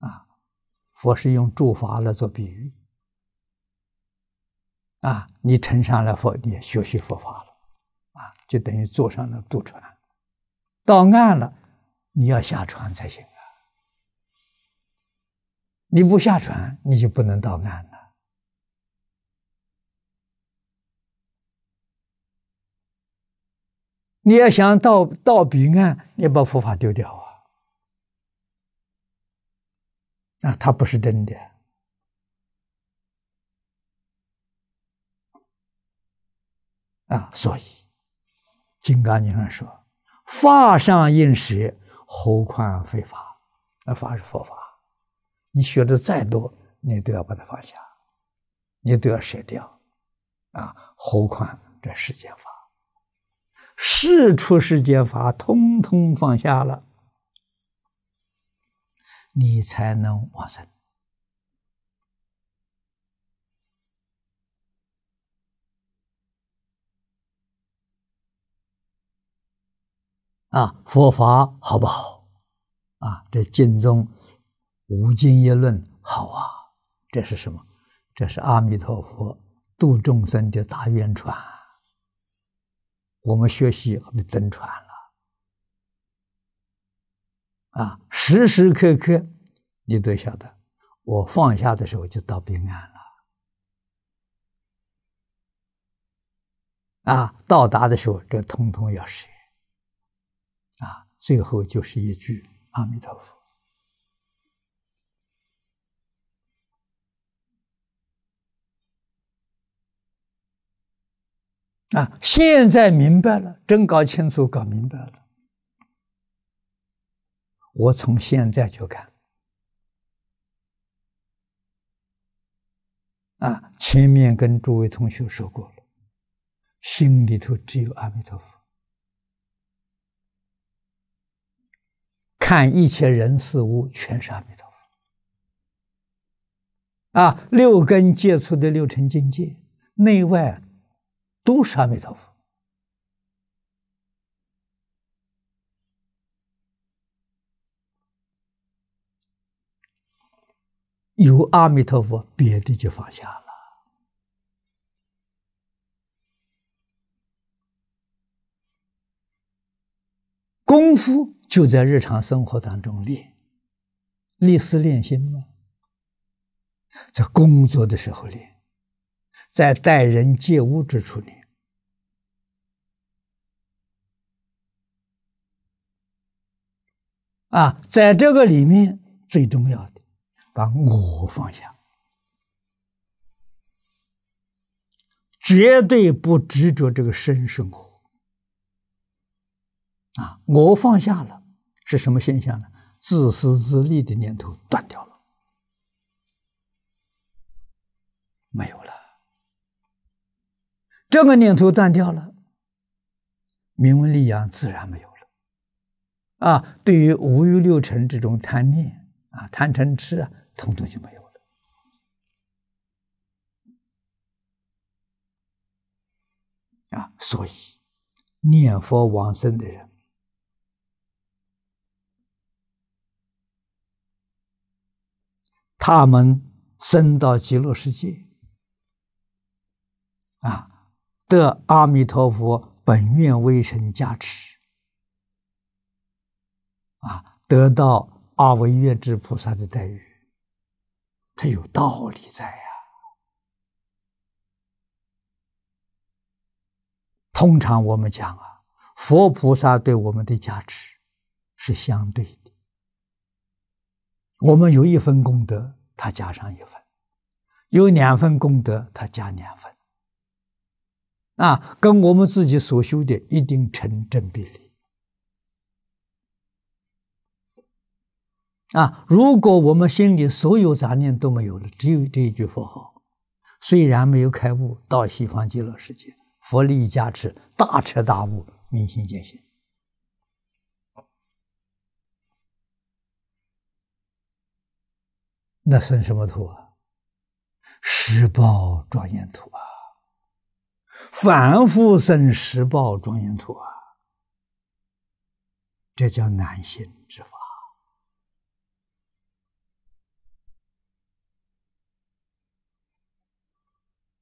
啊，佛是用诸法来做比喻，啊，你乘上了佛，你学习佛法了。就等于坐上了渡船，到岸了，你要下船才行啊！你不下船，你就不能到岸了。你要想到到彼岸，你要佛法丢掉啊！那它不是真的啊，所以。金刚经上说：“法上应时，何况非法。”那法是佛法，你学的再多，你都要把它放下，你都要舍掉啊！何况这世间法，是出世间法，通通放下了，你才能往生。啊，佛法好不好？啊，这《经中无尽一论》好啊，这是什么？这是阿弥陀佛度众生的大愿传。我们学习们登船了。啊，时时刻刻你都晓得，我放下的时候就到彼岸了。啊，到达的时候，这通通要舍。最后就是一句“阿弥陀佛”啊！现在明白了，真搞清楚、搞明白了。我从现在就干啊！前面跟诸位同学说过了，心里头只有阿弥陀佛。看一切人事物，全是阿弥陀佛啊！六根接触的六尘境界，内外都是阿弥陀佛。有阿弥陀佛，别的就放下了。功夫就在日常生活当中练，立思练心嘛，在工作的时候练，在待人接物之处练。啊，在这个里面最重要的，把我放下，绝对不执着这个生生活。啊，我放下了，是什么现象呢？自私自利的念头断掉了，没有了。这个念头断掉了，名闻利养自然没有了。啊，对于五欲六尘这种贪念啊、贪嗔痴啊，统统就没有了。啊，所以念佛往生的人。他们升到极乐世界，啊，得阿弥陀佛本愿威神加持，啊，得到阿惟越之菩萨的待遇，他有道理在呀。通常我们讲啊，佛菩萨对我们的加持是相对的。我们有一分功德，他加上一份；有两分功德，他加两分。啊，跟我们自己所修的一定成正比例。啊，如果我们心里所有杂念都没有了，只有这一句佛号，虽然没有开悟，到西方极乐世界，佛力加持，大彻大悟，明心见性。那生什么土啊？石宝庄严土啊，凡夫生石宝庄严土啊，这叫难行之法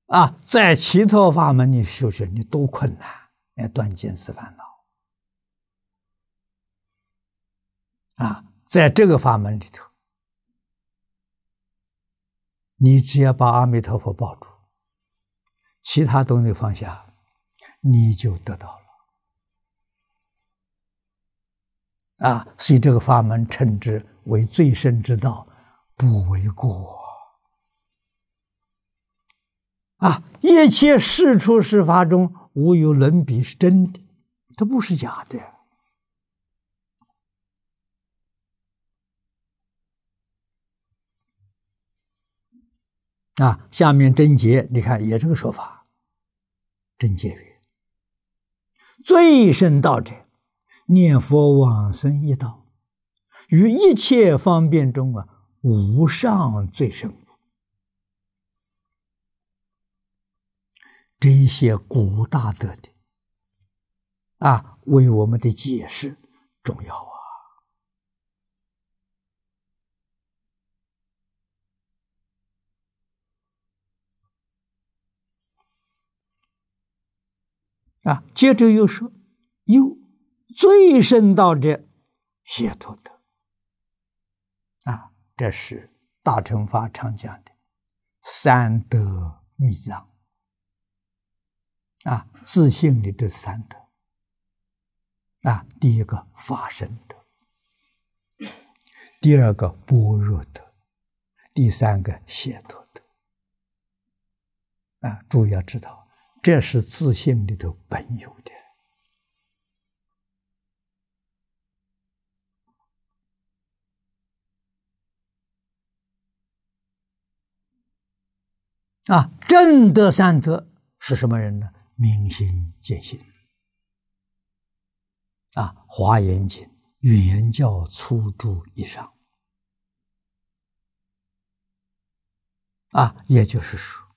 啊！在其他法门里修行，你多困难，要断尽四烦恼啊！在这个法门里头。你只要把阿弥陀佛抱住，其他东西放下，你就得到了。啊，所以这个法门称之为最深之道，不为过。啊，一切事出事法中无有伦比，是真的，它不是假的。啊，下面贞洁，你看也这个说法。贞洁曰：“最胜道者，念佛往生一道，于一切方便中啊，无上最胜。”这些古大德的啊，为我们的解释重要。啊，接着又说，又最深道者，解脱德，啊，这是大乘法常讲的三德密藏，啊，自信的这三德，啊，第一个法身德，第二个般若德，第三个解脱德，啊，主要知道。这是自信里头本有的。啊，正德三德是什么人呢？明心见性。啊，《华严经》、《言教初度以上》啊，也就是说。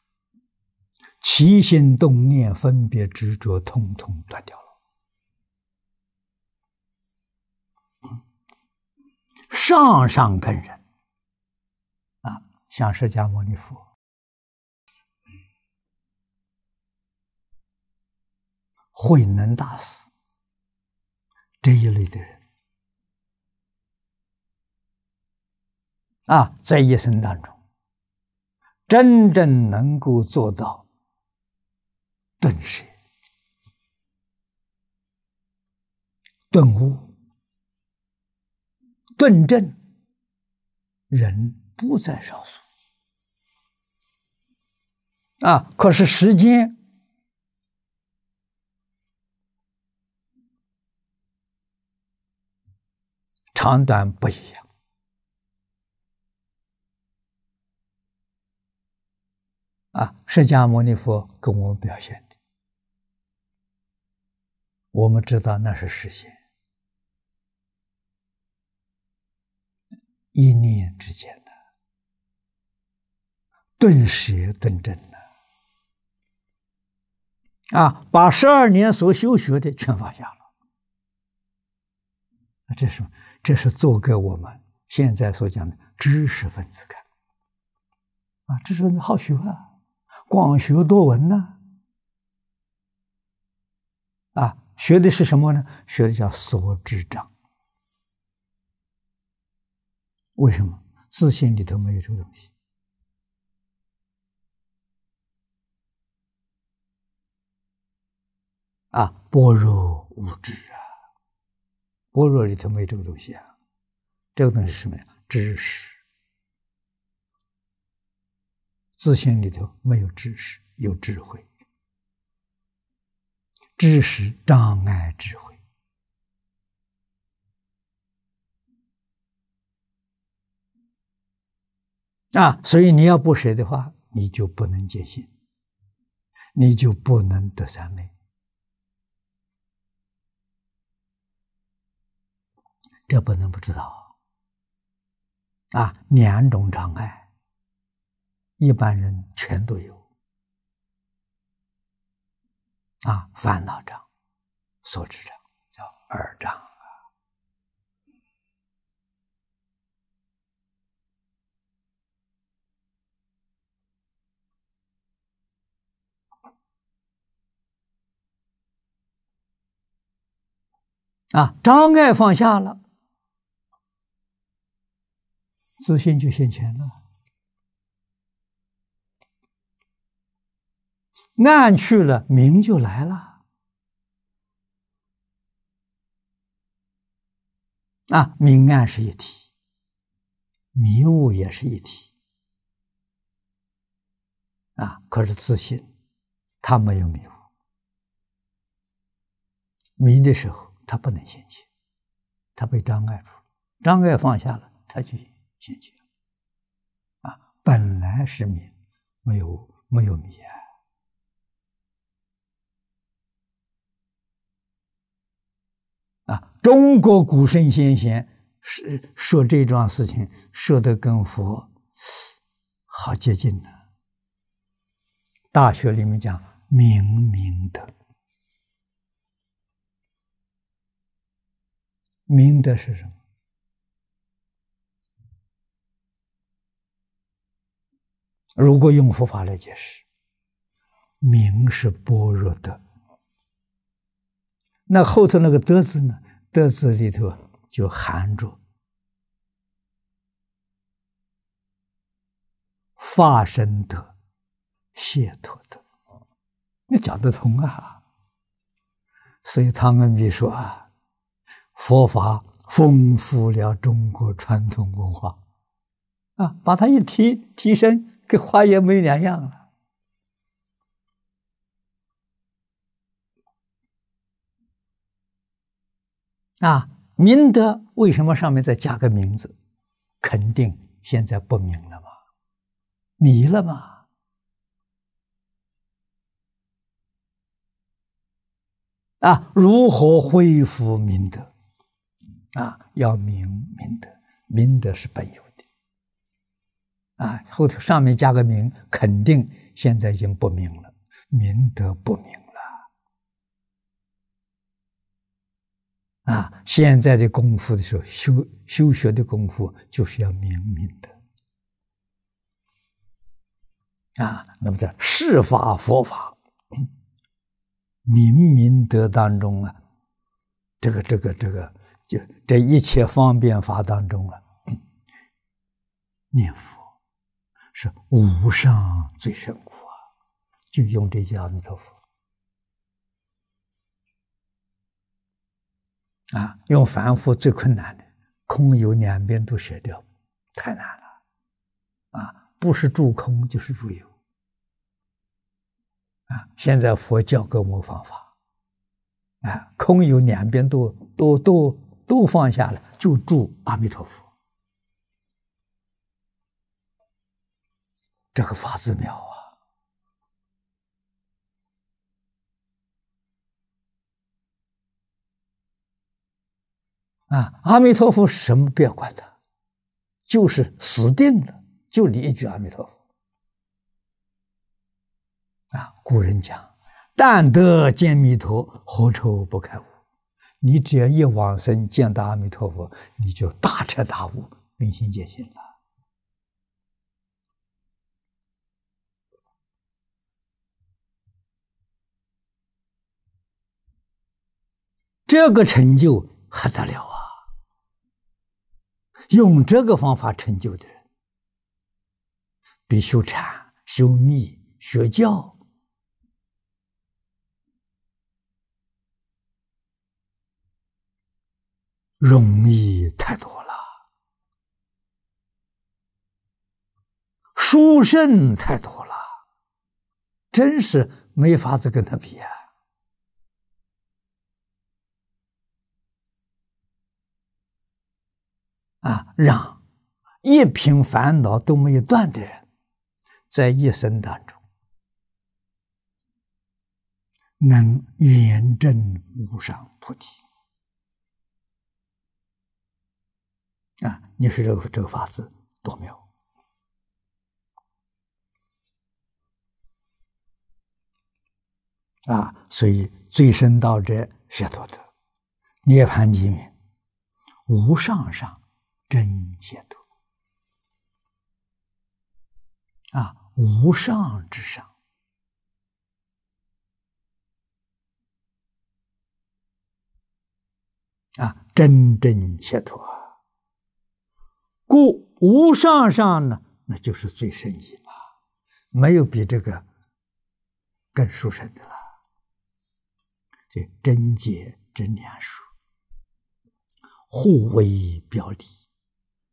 起心动念、分别执着，通通断掉了。上上根人啊，像释迦牟尼佛、慧能大师这一类的人啊，在一生当中，真正能够做到。顿时顿悟顿证，人不在少数啊！可是时间长短不一样啊！释迦牟尼佛跟我们表现。我们知道那是实现一念之间的顿时顿真的。啊，把十二年所修学的全放下了。这是这是做给我们现在所讲的知识分子看啊！知识分子好学啊，广学多闻呐，啊。学的是什么呢？学的叫所知障。为什么自信里头没有这个东西啊？般若无知啊，般若里头没有这个东西啊。这个东西是什么呀？知识。自信里头没有知识，有智慧。知识障碍智慧啊，所以你要不舍的话，你就不能见性，你就不能得三昧，这不能不知道啊。两种障碍，一般人全都有。啊，烦恼障、所知障叫二障啊。啊，障碍放下了，自信就现前了。暗去了，明就来了。啊，明暗是一体，迷雾也是一体。啊，可是自信，他没有迷雾。迷的时候，他不能先进，他被障碍住了。障碍放下了，他就先进了。啊，本来是明，没有没有迷暗。中国古圣先贤说说这桩事情，说的跟佛好接近呢。《大学》里面讲“明明德”，明德是什么？如果用佛法来解释，“明”是般若德，那后头那个“德”字呢？德字里头就含着法身德、解脱的，你讲得通啊。所以唐恩比说啊，佛法丰富了中国传统文化，啊，把它一提提升，跟花也没两样了。啊，明德为什么上面再加个名字？肯定现在不明了吧，迷了吧？啊，如何恢复明德？啊，要明明德，明德是本有的。啊，后头上面加个明，肯定现在已经不明了，明德不明。啊，现在的功夫的时候，修修学的功夫就是要明明德。啊，那么在世法、佛法明明德当中啊，这个、这个、这个，就这一切方便法当中啊，念佛是无上最胜啊，就用这句阿弥陀佛。啊，用凡夫最困难的空有两边都舍掉，太难了，啊，不是住空就是住有，啊，现在佛教各模方法，啊，空有两边都都都都放下了，就住阿弥陀佛，这个法子妙。啊，阿弥陀佛，什么不要管他，就是死定了。就你一句阿弥陀佛，啊，古人讲，但得见弥陀，何愁不开悟？你只要一往生见到阿弥陀佛，你就大彻大悟，明心见性了。这个成就还得了啊？用这个方法成就的人，比修禅、修密、学教容易太多了，殊胜太多了，真是没法子跟他比啊！让一瓶烦恼都没有断的人，在一生当中能圆证无上菩提啊！你说这个这个法子多妙啊！所以，最深道者解多得涅盘极明，无上上。真解脱啊！无上之上啊！真真解脱，故无上上呢，那就是最深意了。没有比这个更殊胜的了。这真解真念殊，互为表里。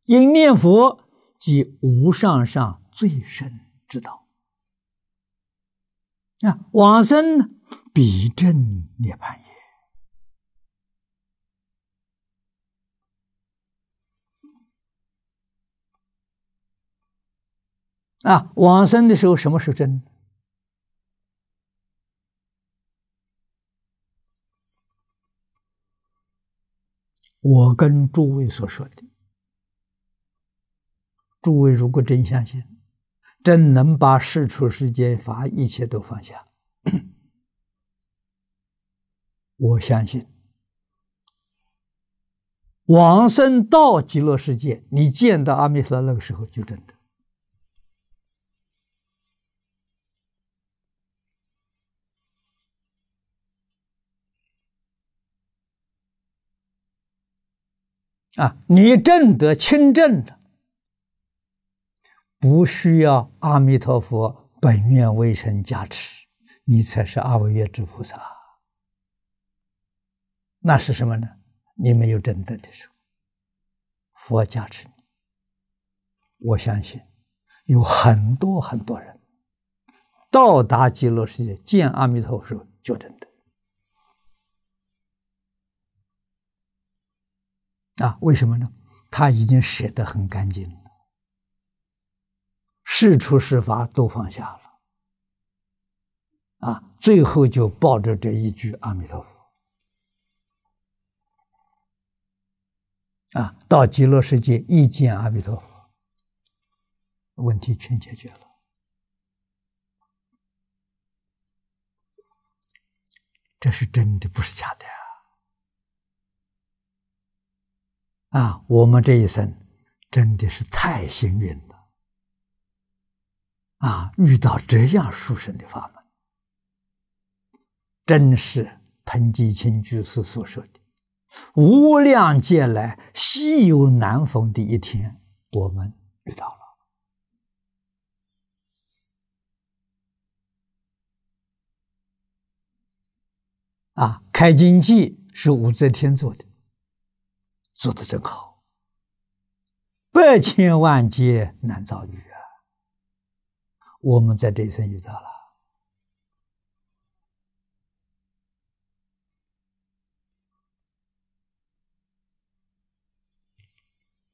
因念佛即无上上最深之道，啊，往生呢？比正涅盘也。啊，往生的时候什么是真？我跟诸位所说的。诸位，如果真相信，真能把世出世间法一切都放下，我相信往生到极乐世界，你见到阿弥陀那个时候就真的。啊，你证得清正了。不需要阿弥陀佛本愿威神加持，你才是阿惟月之菩萨。那是什么呢？你没有真的的时候，佛加持你。我相信，有很多很多人到达极乐世界见阿弥陀佛候就真的。啊，为什么呢？他已经舍得很干净了。事出事发都放下了，啊，最后就抱着这一句阿弥陀佛，啊，到极乐世界一见阿弥陀佛，问题全解决了，这是真的，不是假的，啊，我们这一生真的是太幸运了。啊，遇到这样殊胜的法门，真是彭吉清居士所说的“无量劫来稀有难逢”的一天，我们遇到了。啊，《开经记》是武则天做的，做的真好，百千万劫难遭遇。我们在这一生遇到了，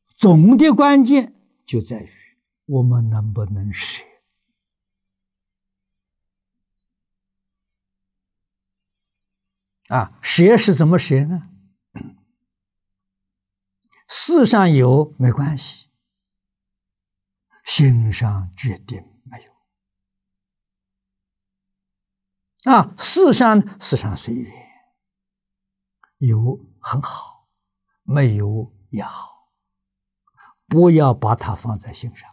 总的关键就在于我们能不能学啊？学是怎么学呢？世上有没关系？心上决定。啊，世上世上随缘，有很好，没有也好，不要把它放在心上。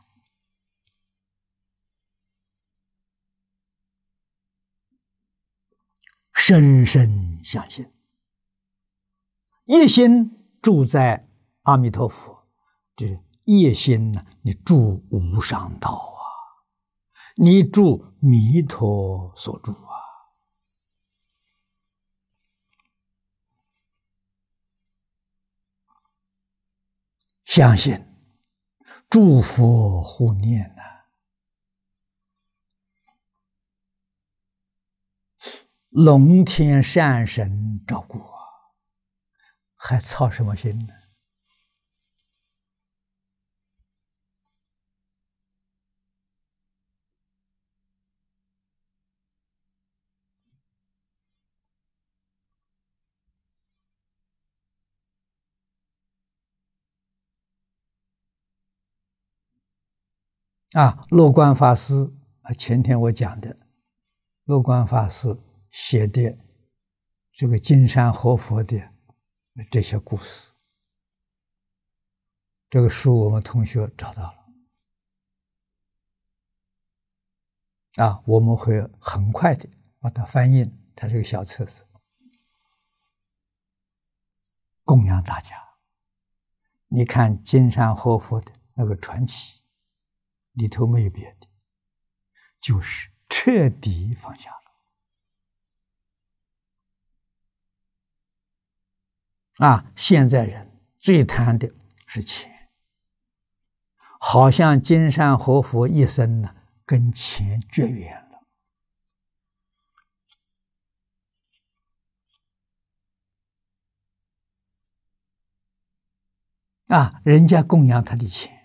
深深相信，一心住在阿弥陀佛，这一心呢，你住无上道啊，你住弥陀所住啊。相信，祝福护念呐，龙天善神照顾啊，还操什么心呢？啊，乐观法师啊，前天我讲的，乐观法师写的这个金山活佛的这些故事，这个书我们同学找到了，啊，我们会很快的把它翻译，它是个小册子，供养大家。你看金山活佛的那个传奇。里头没有别的，就是彻底放下了。啊，现在人最贪的是钱，好像金山活佛一生呢，跟钱绝缘了。啊，人家供养他的钱。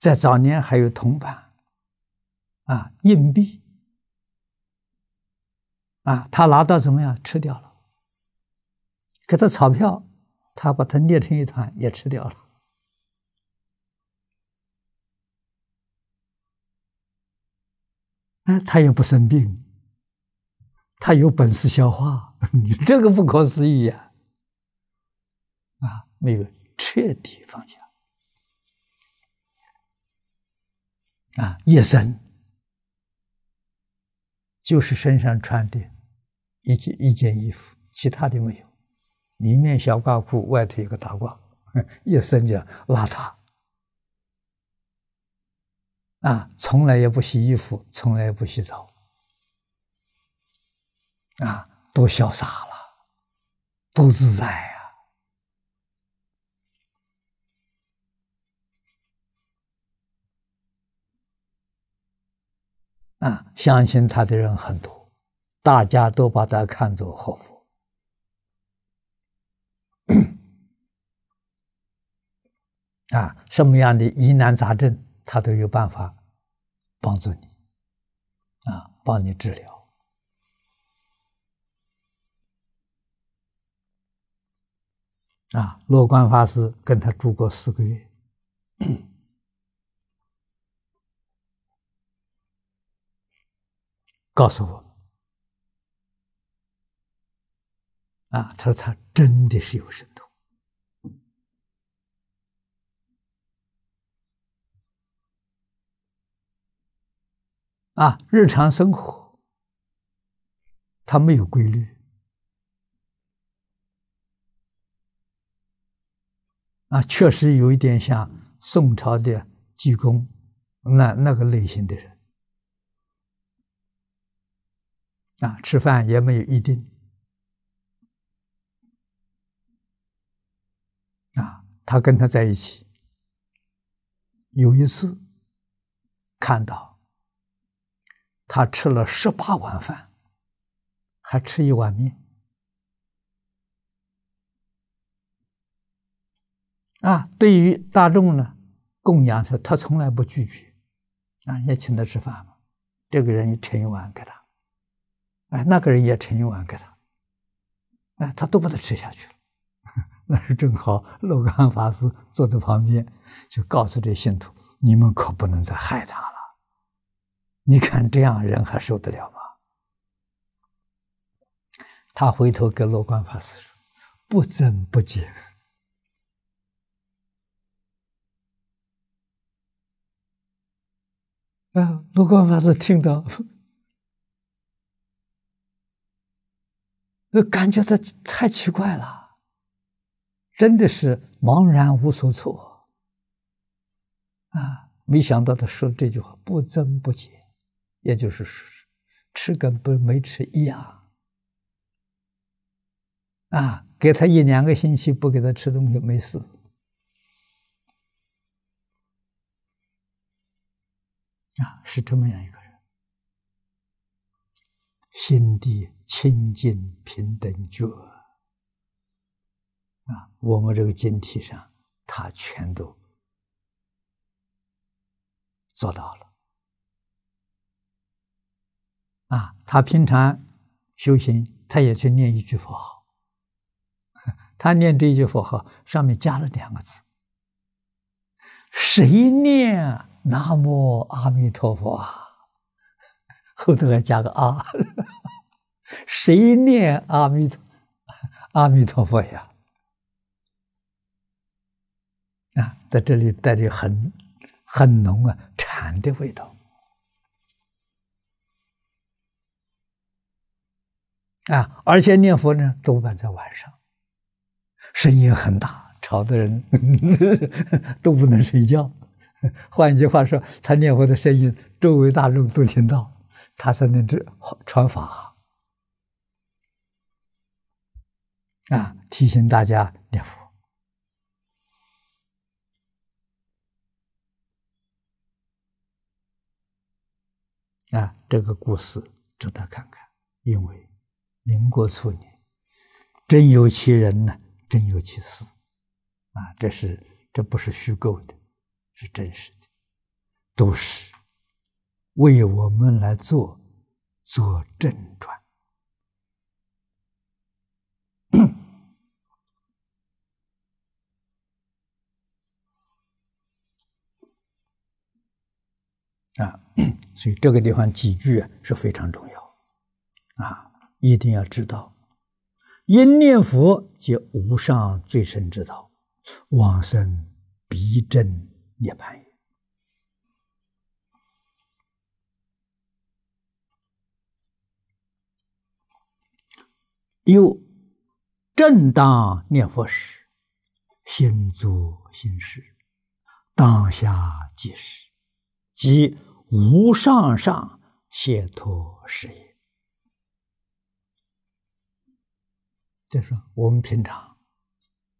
在早年还有铜板，啊，硬币，啊，他拿到怎么样吃掉了？给他钞票，他把它捏成一团也吃掉了。哎，他也不生病，他有本事消化，这个不可思议啊！啊，没有彻底放下。啊，一身就是身上穿的一件一件衣服，其他的没有，里面小褂裤，外头一个大褂，一 身就邋遢。啊，从来也不洗衣服，从来不洗澡，啊，多潇洒了，多自在。啊，相信他的人很多，大家都把他看作活佛。啊，什么样的疑难杂症，他都有办法帮助你，啊，帮你治疗。啊，洛官法师跟他住过四个月。告诉我啊，他说他真的是有神通，啊，日常生活他没有规律，啊，确实有一点像宋朝的济公那那个类型的人。啊，吃饭也没有一定。啊，他跟他在一起，有一次看到他吃了十八碗饭，还吃一碗面。啊，对于大众呢，供养说他从来不拒绝。啊，也请他吃饭嘛，这个人盛一碗给他。哎，那个人也盛一碗给他，哎，他都把它吃下去了。那时正好，陆光法师坐在旁边，就告诉这信徒：“你们可不能再害他了。你看这样，人还受得了吗？”他回头跟罗光法师说：“不增不减。”啊，罗光法师听到。呃，感觉他太奇怪了，真的是茫然无所措啊！没想到他说这句话，不增不减，也就是说，吃跟不没吃一样啊。给他一两个星期不给他吃东西，没事啊，是这么样一个。心地清净平等觉啊，我们这个经体上，他全都做到了啊。他平常修行，他也去念一句佛号，他念这一句佛号上面加了两个字：谁念南无阿弥陀佛啊。后头还加个啊，谁念阿弥陀阿弥陀佛呀？啊，在这里带着很很浓啊禅的味道啊，而且念佛呢多半在晚上，声音很大，吵的人 都不能睡觉。换句话说，他念佛的声音，周围大众都听到。他甚至传法啊，提醒大家念佛啊，这个故事值得看看。因为民国初年真有其人呢，真有其事啊，这是这不是虚构的，是真实的，都是。为我们来做做正传 啊，所以这个地方几句是非常重要啊，一定要知道，因念佛即无上最深之道，往生必证涅槃。有正当念佛时，心作心事，当下即是，即无上上解脱时也。就是我们平常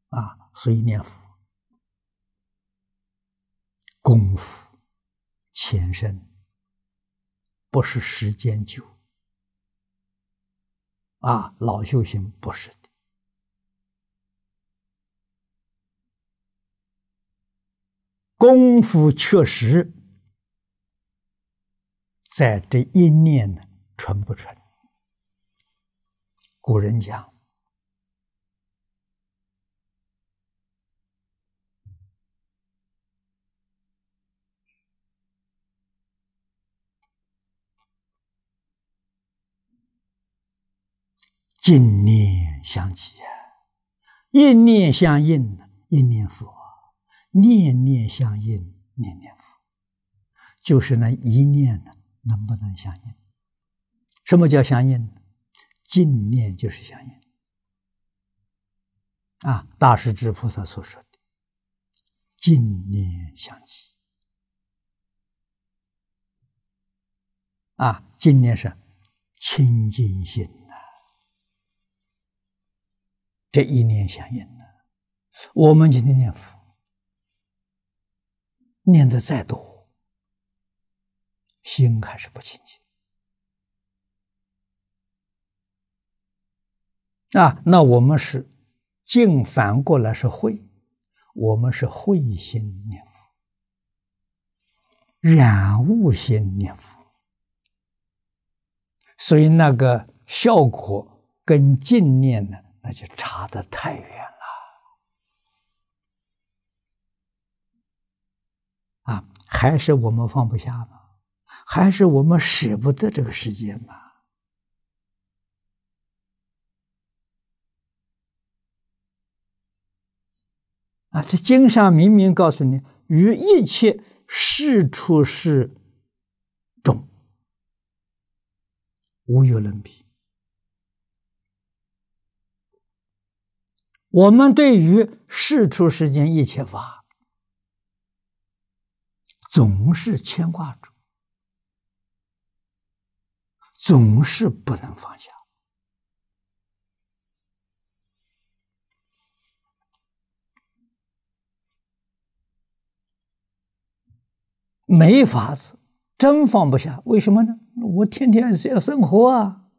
啊，随念佛功夫，前身不是时间久。啊，老修行不是的，功夫确实，在这一念呢，纯不纯？古人讲。净念相继，一念相应，一念佛，念念相应，念念佛，就是那一念呢？能不能相应？什么叫相应？净念就是相应。啊，大师至菩萨所说的净念相继。啊，净念是清净心。这一念相应了，我们今天念佛，念的再多，心还是不清净。啊，那我们是净反过来是慧，我们是慧心念佛，染悟心念佛，所以那个效果跟净念呢？那就差得太远了，啊，还是我们放不下吗？还是我们舍不得这个世界吗？啊，这经上明明告诉你，与一切事处是中，无有伦比。我们对于事、出时间、一切法，总是牵挂住，总是不能放下，没法子，真放不下。为什么呢？我天天是要生活啊。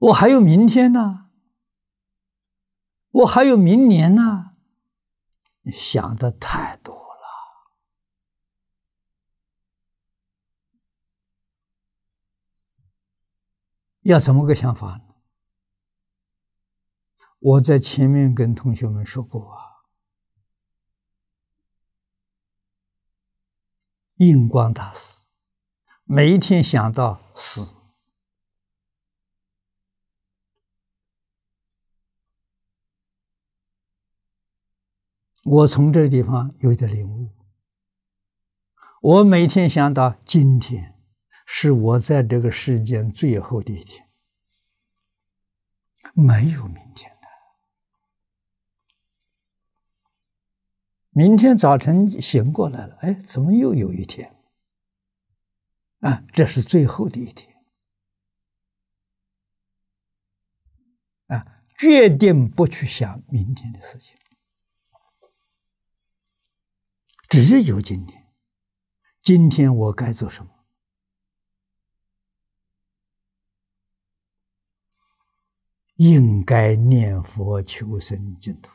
我还有明天呢，我还有明年呢，想的太多了。要怎么个想法呢？我在前面跟同学们说过啊，印光大师，每一天想到死。我从这地方有点领悟。我每天想到今天是我在这个世间最后的一天，没有明天的。明天早晨醒过来了，哎，怎么又有一天？啊，这是最后的一天。啊，决定不去想明天的事情。只有今天，今天我该做什么？应该念佛求生净土，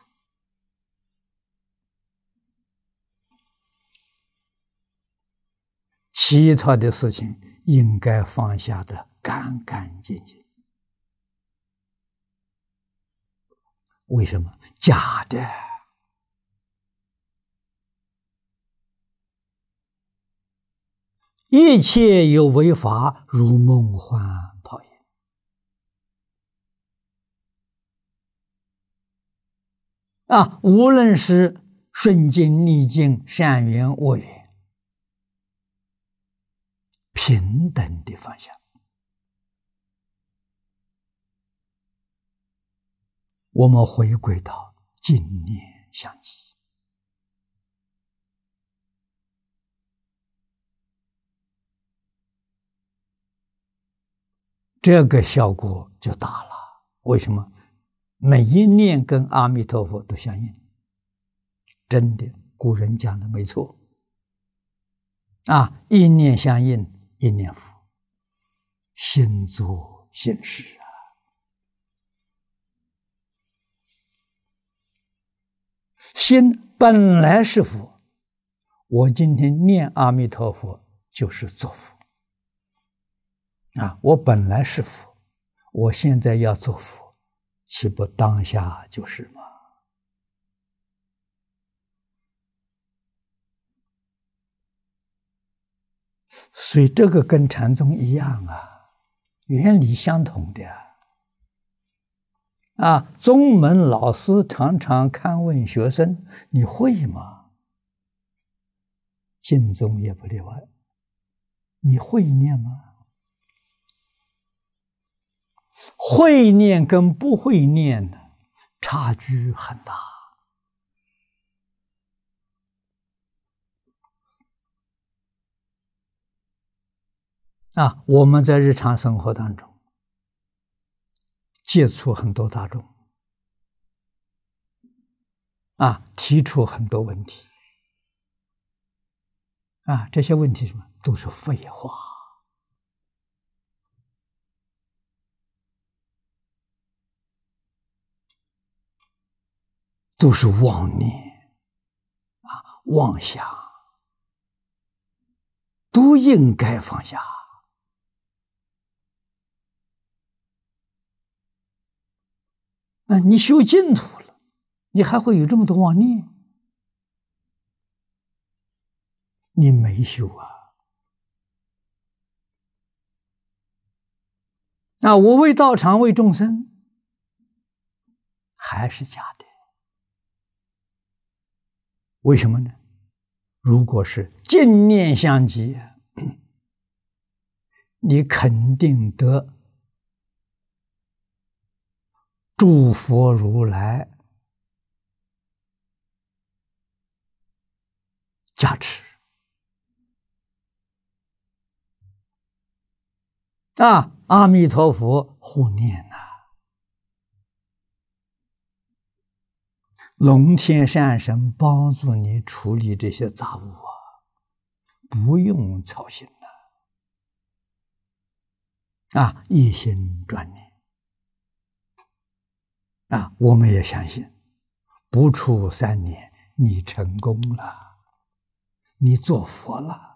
其他的事情应该放下的干干净净。为什么？假的。一切有为法，如梦幻泡影。啊，无论是顺境、逆境、善缘、恶缘，平等的方向，我们回归到经念相机。这个效果就大了。为什么？每一念跟阿弥陀佛都相应，真的，古人讲的没错。啊，一念相应一念佛，心做心事啊。心本来是佛，我今天念阿弥陀佛就是做佛。啊，我本来是佛，我现在要做佛，岂不当下就是吗？所以这个跟禅宗一样啊，原理相同的。啊，宗门老师常常看问学生：“你会吗？”净宗也不例外，你会念吗？会念跟不会念的差距很大啊！我们在日常生活当中接触很多大众啊，提出很多问题啊，这些问题什么都是废话。都是妄念啊，妄想都应该放下。啊，你修净土了，你还会有这么多妄念？你没修啊！啊，我为道场，为众生，还是假的。为什么呢？如果是净念相继，你肯定得诸佛如来加持啊！阿弥陀佛护念呐。龙天善神帮助你处理这些杂物啊，不用操心了。啊，一心专念。啊，我们也相信，不出三年，你成功了，你做佛了。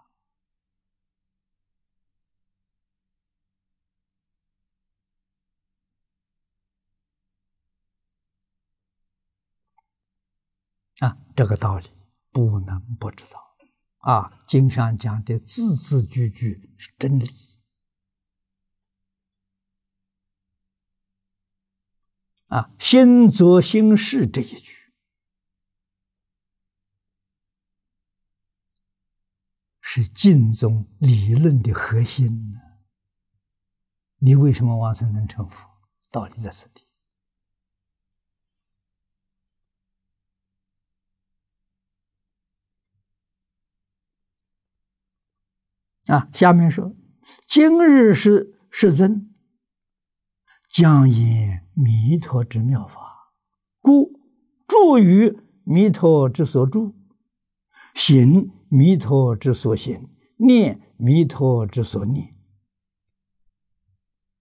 这个道理不能不知道，啊，经上讲的字字句句是真理。啊，心作心事这一句是净宗理论的核心你为什么往生能成佛？道理在此地。啊，下面说，今日是世尊将因弥陀之妙法，故住于弥陀之所住，行弥陀之所行，念弥陀之所念，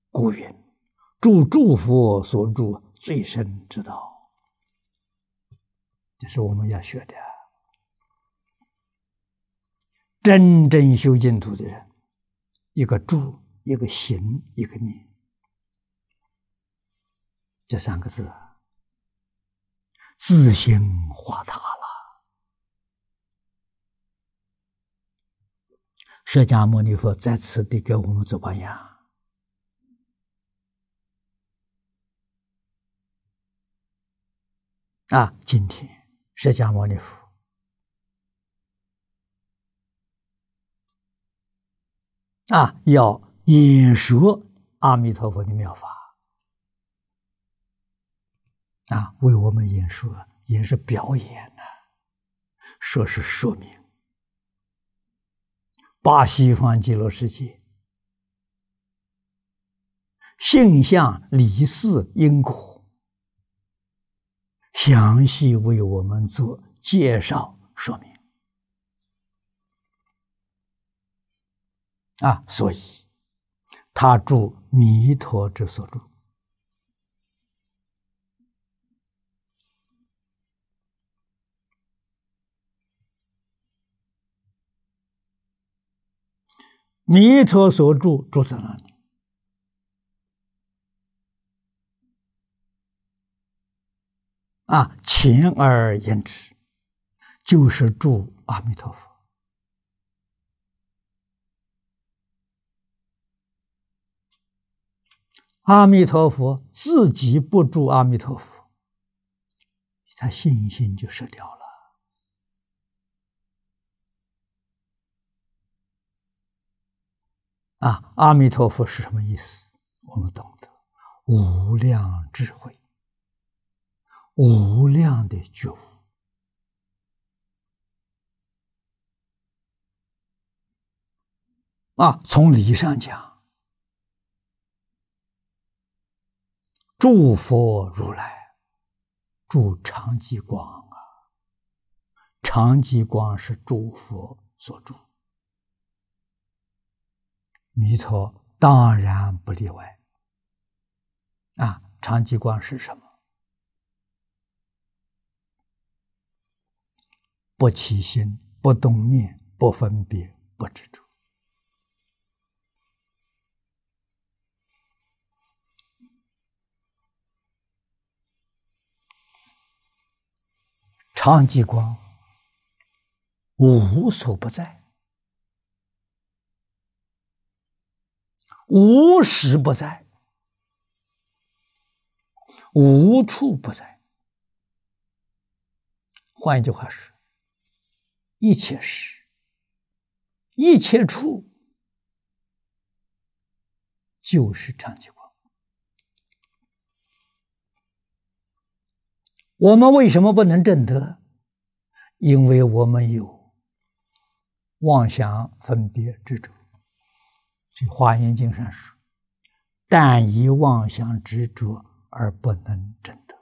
故云住诸佛所住最深之道，这是我们要学的。真正修净土的人，一个住，一个行，一个念，这三个字自行化他了。释迦牟尼佛在此地给我们做榜样啊！今天释迦牟尼佛。啊，要演说阿弥陀佛的妙法，啊，为我们演说也是表演的，说是说明把西方极乐世界性相理事因果，详细为我们做介绍说明。啊，所以，他住弥陀之所住，弥陀所住住在哪里？啊，简而言之，就是住阿弥陀佛。阿弥陀佛，自己不住阿弥陀佛，他信心就失掉了。啊，阿弥陀佛是什么意思？我们懂得，无量智慧，无量的觉悟。啊，从理上讲。祝佛如来，祝长寂光啊！长寂光是诸佛所住，弥陀当然不例外。啊，长吉光是什么？不起心，不动念，不分别，不执着。常寂光，无所不在，无时不在，无处不在。换一句话是：一切时、一切处，就是常寂光。我们为什么不能证得？因为我们有妄想分别执着。《华严经》上说：“但以妄想执着而不能证得。”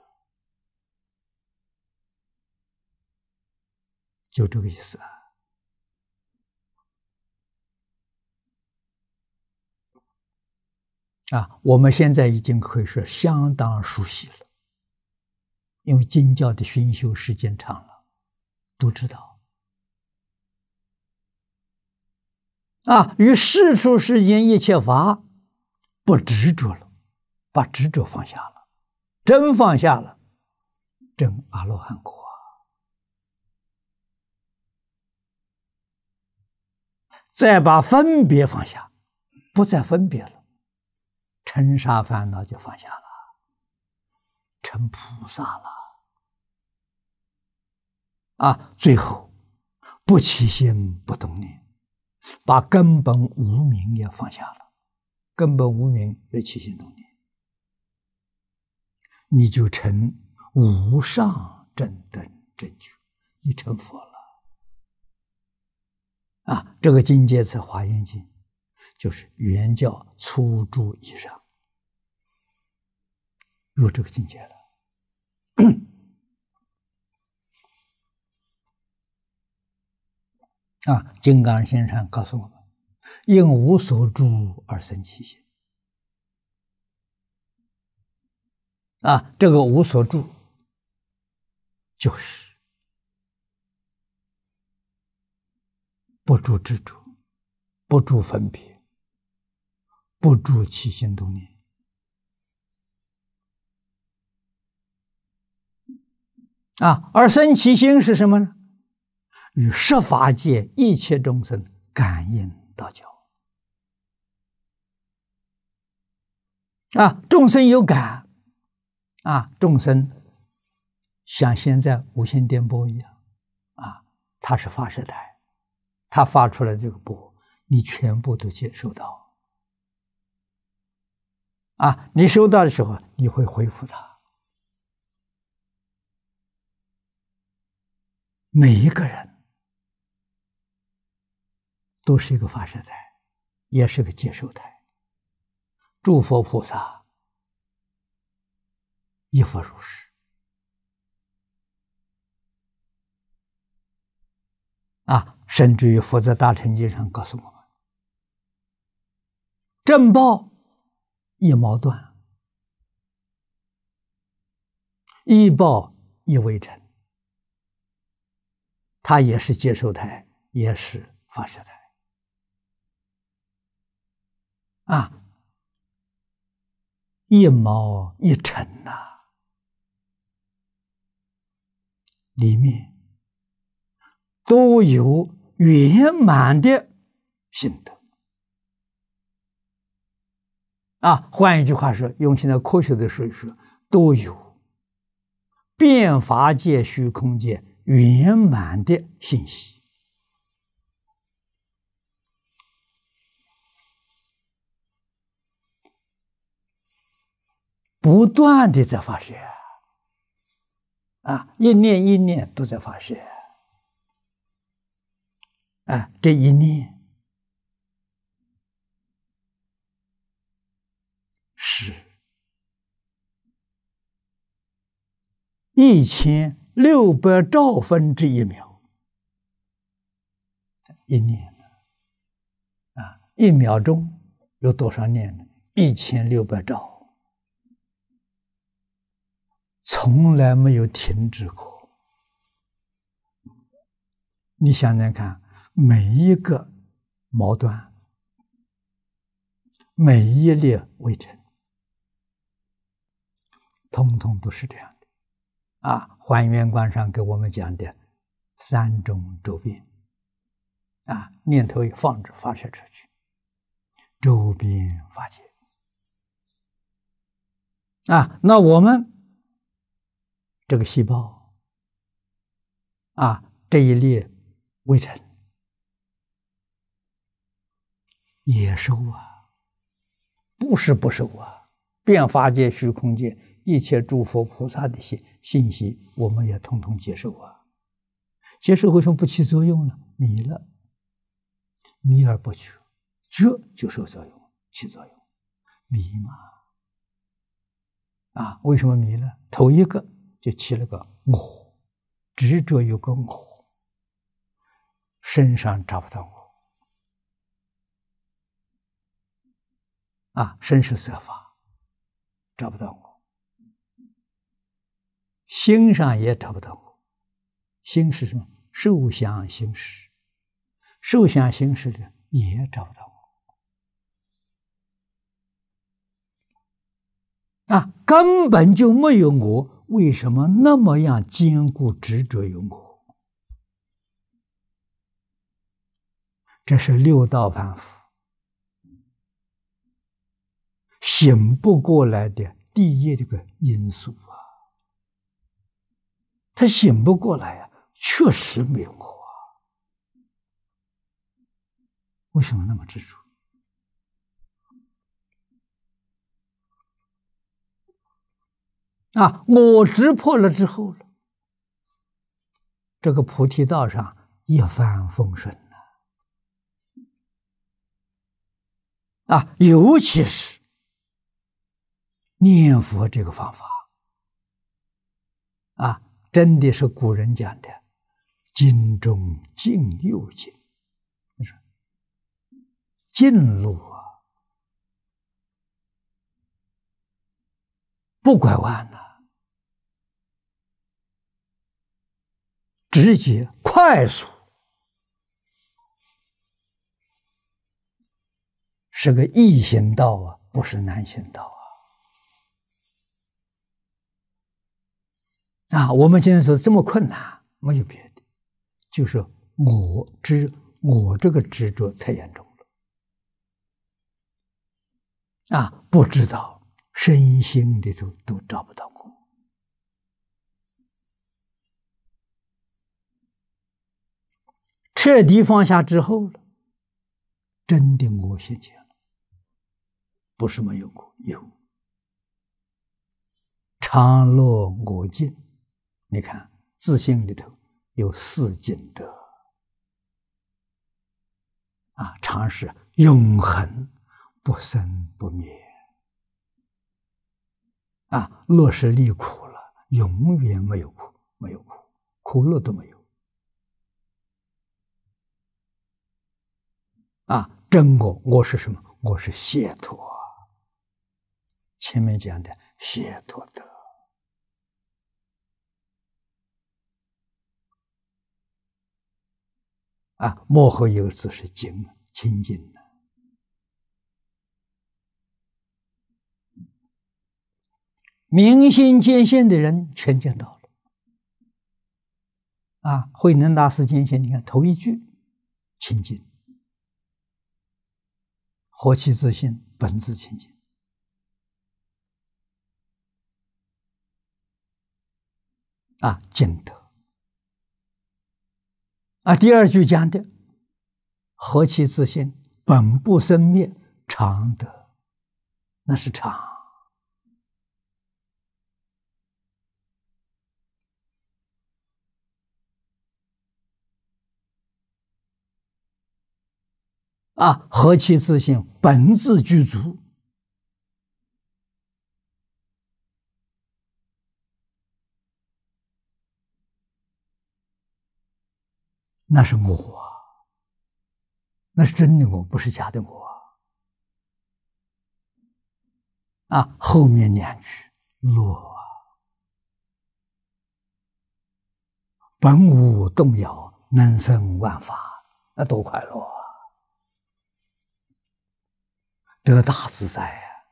就这个意思啊！啊，我们现在已经可以说相当熟悉了。因为经教的熏修时间长了，都知道啊，与世俗世间一切法不执着了，把执着放下了，真放下了，真阿罗汉果，再把分别放下，不再分别了，尘沙烦恼就放下了。成菩萨了，啊！最后不起心不动念，把根本无名也放下了，根本无名也起心动念，你就成无上正等正觉，你成佛了，啊！这个境界，《是《华严经》就是原教初住以上。入这个境界了，啊！金刚先生告诉我们：因无所住而生其心。啊，这个无所住就是不住执着，不住分别，不住起心动念。啊，而生其心是什么呢？与十法界一切众生感应道交。啊，众生有感，啊，众生像现在无线电波一样，啊，它是发射台，它发出来这个波，你全部都接收到。啊，你收到的时候，你会回复它。每一个人都是一个发射台，也是个接收台。诸佛菩萨亦复如是啊，甚至于《佛在大乘经》上告诉我们：正报一矛盾，一报一微尘。它也是接收台，也是发射台，啊，一毛一尘呐，里面都有圆满的心得。啊，换一句话说，用现在科学的说一说，都有变法界、虚空界。圆满的信息，不断的在发生。啊，一念一念都在发生。啊，这一念是，一千。六百兆分之一秒，一年啊，一秒钟有多少年呢？一千六百兆，从来没有停止过。你想想看，每一个矛盾，每一列灰尘，通通都是这样。啊，还原观上给我们讲的三种周边，啊，念头一放着发射出去，周边法界，啊，那我们这个细胞，啊，这一列微尘，也收啊，不是不收啊，变法界虚空界。一切诸佛菩萨的信信息，我们也通通接受啊！接受为什么不起作用呢？迷了，迷而不觉，觉就受作用，起作用，迷嘛！啊，为什么迷了？头一个就起了个我，执着有个我，身上找不到我，啊，身是色法，找不到我。心上也找不到我，心是什么？受想行识，受想行识的也找不到啊，根本就没有我。为什么那么样坚固执着有我？这是六道凡夫醒不过来的第一这个因素。他醒不过来呀，确实没有我。为什么那么执着？啊，我识破了之后了，这个菩提道上一帆风顺了。啊，尤其是念佛这个方法，啊。真的是古人讲的“金中进又进”，就是近路啊，不拐弯呐，直接快速，是个易行道啊，不是难行道。啊，我们今天说这么困难，没有别的，就是我执，我这个执着太严重了。啊，不知道身心里头都找不到我。彻底放下之后了，真的我现前了，不是没有过，有，常乐我净。你看，自信里头有四境德啊，常是永恒不生不灭啊，若是离苦了，永远没有苦，没有苦，苦乐都没有啊。真我，我是什么？我是解脱，前面讲的解脱德。啊，幕后一个字是“净”，清净的。明心见性的人全见到了。啊，慧能大师见性，你看头一句，清净，活其自性本自清净。啊，见得。啊，第二句讲的，何其自性，本不生灭，常得，那是常。啊，何其自性，本自具足。那是我，那是真的我，不是假的我。啊，后面两句，若本无动摇，能生万法，那多快乐啊！得大自在啊！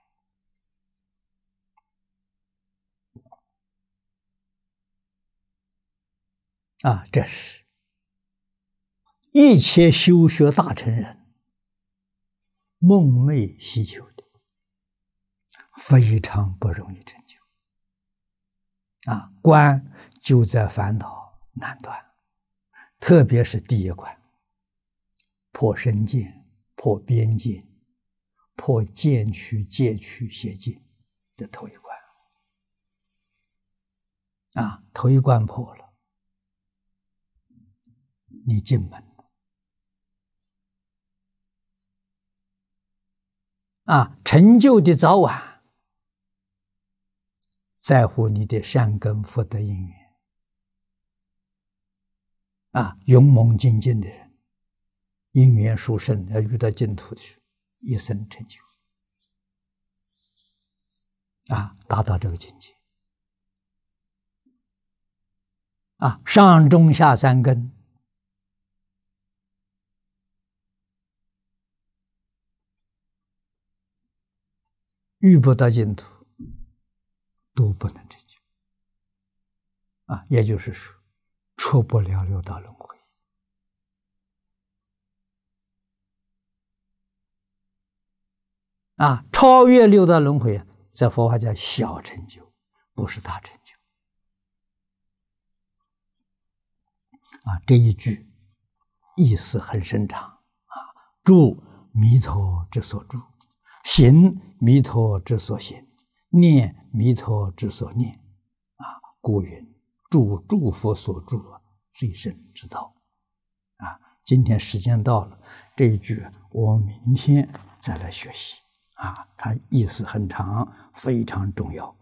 啊，这是。一切修学大成人梦寐希求的，非常不容易成就啊！关就在烦恼难断，特别是第一关：破身见、破边界、破渐趋、渐趋邪见的头一关啊！头一关破了，你进门。啊，成就的早晚在乎你的善根福德因缘。啊，勇猛精进的人，因缘殊胜，要遇到净土的时候，一生成就。啊，达到这个境界。啊，上中下三根。遇不得净土，都不能成就。啊，也就是说，出不了六道轮回。啊，超越六道轮回，在佛法叫小成就，不是大成就。啊，这一句意思很深长。啊，住迷途之所住。行弥陀之所行，念弥陀之所念，啊，故云助诸佛所助，罪人之道，啊，今天时间到了，这一句我们明天再来学习，啊，它意思很长，非常重要。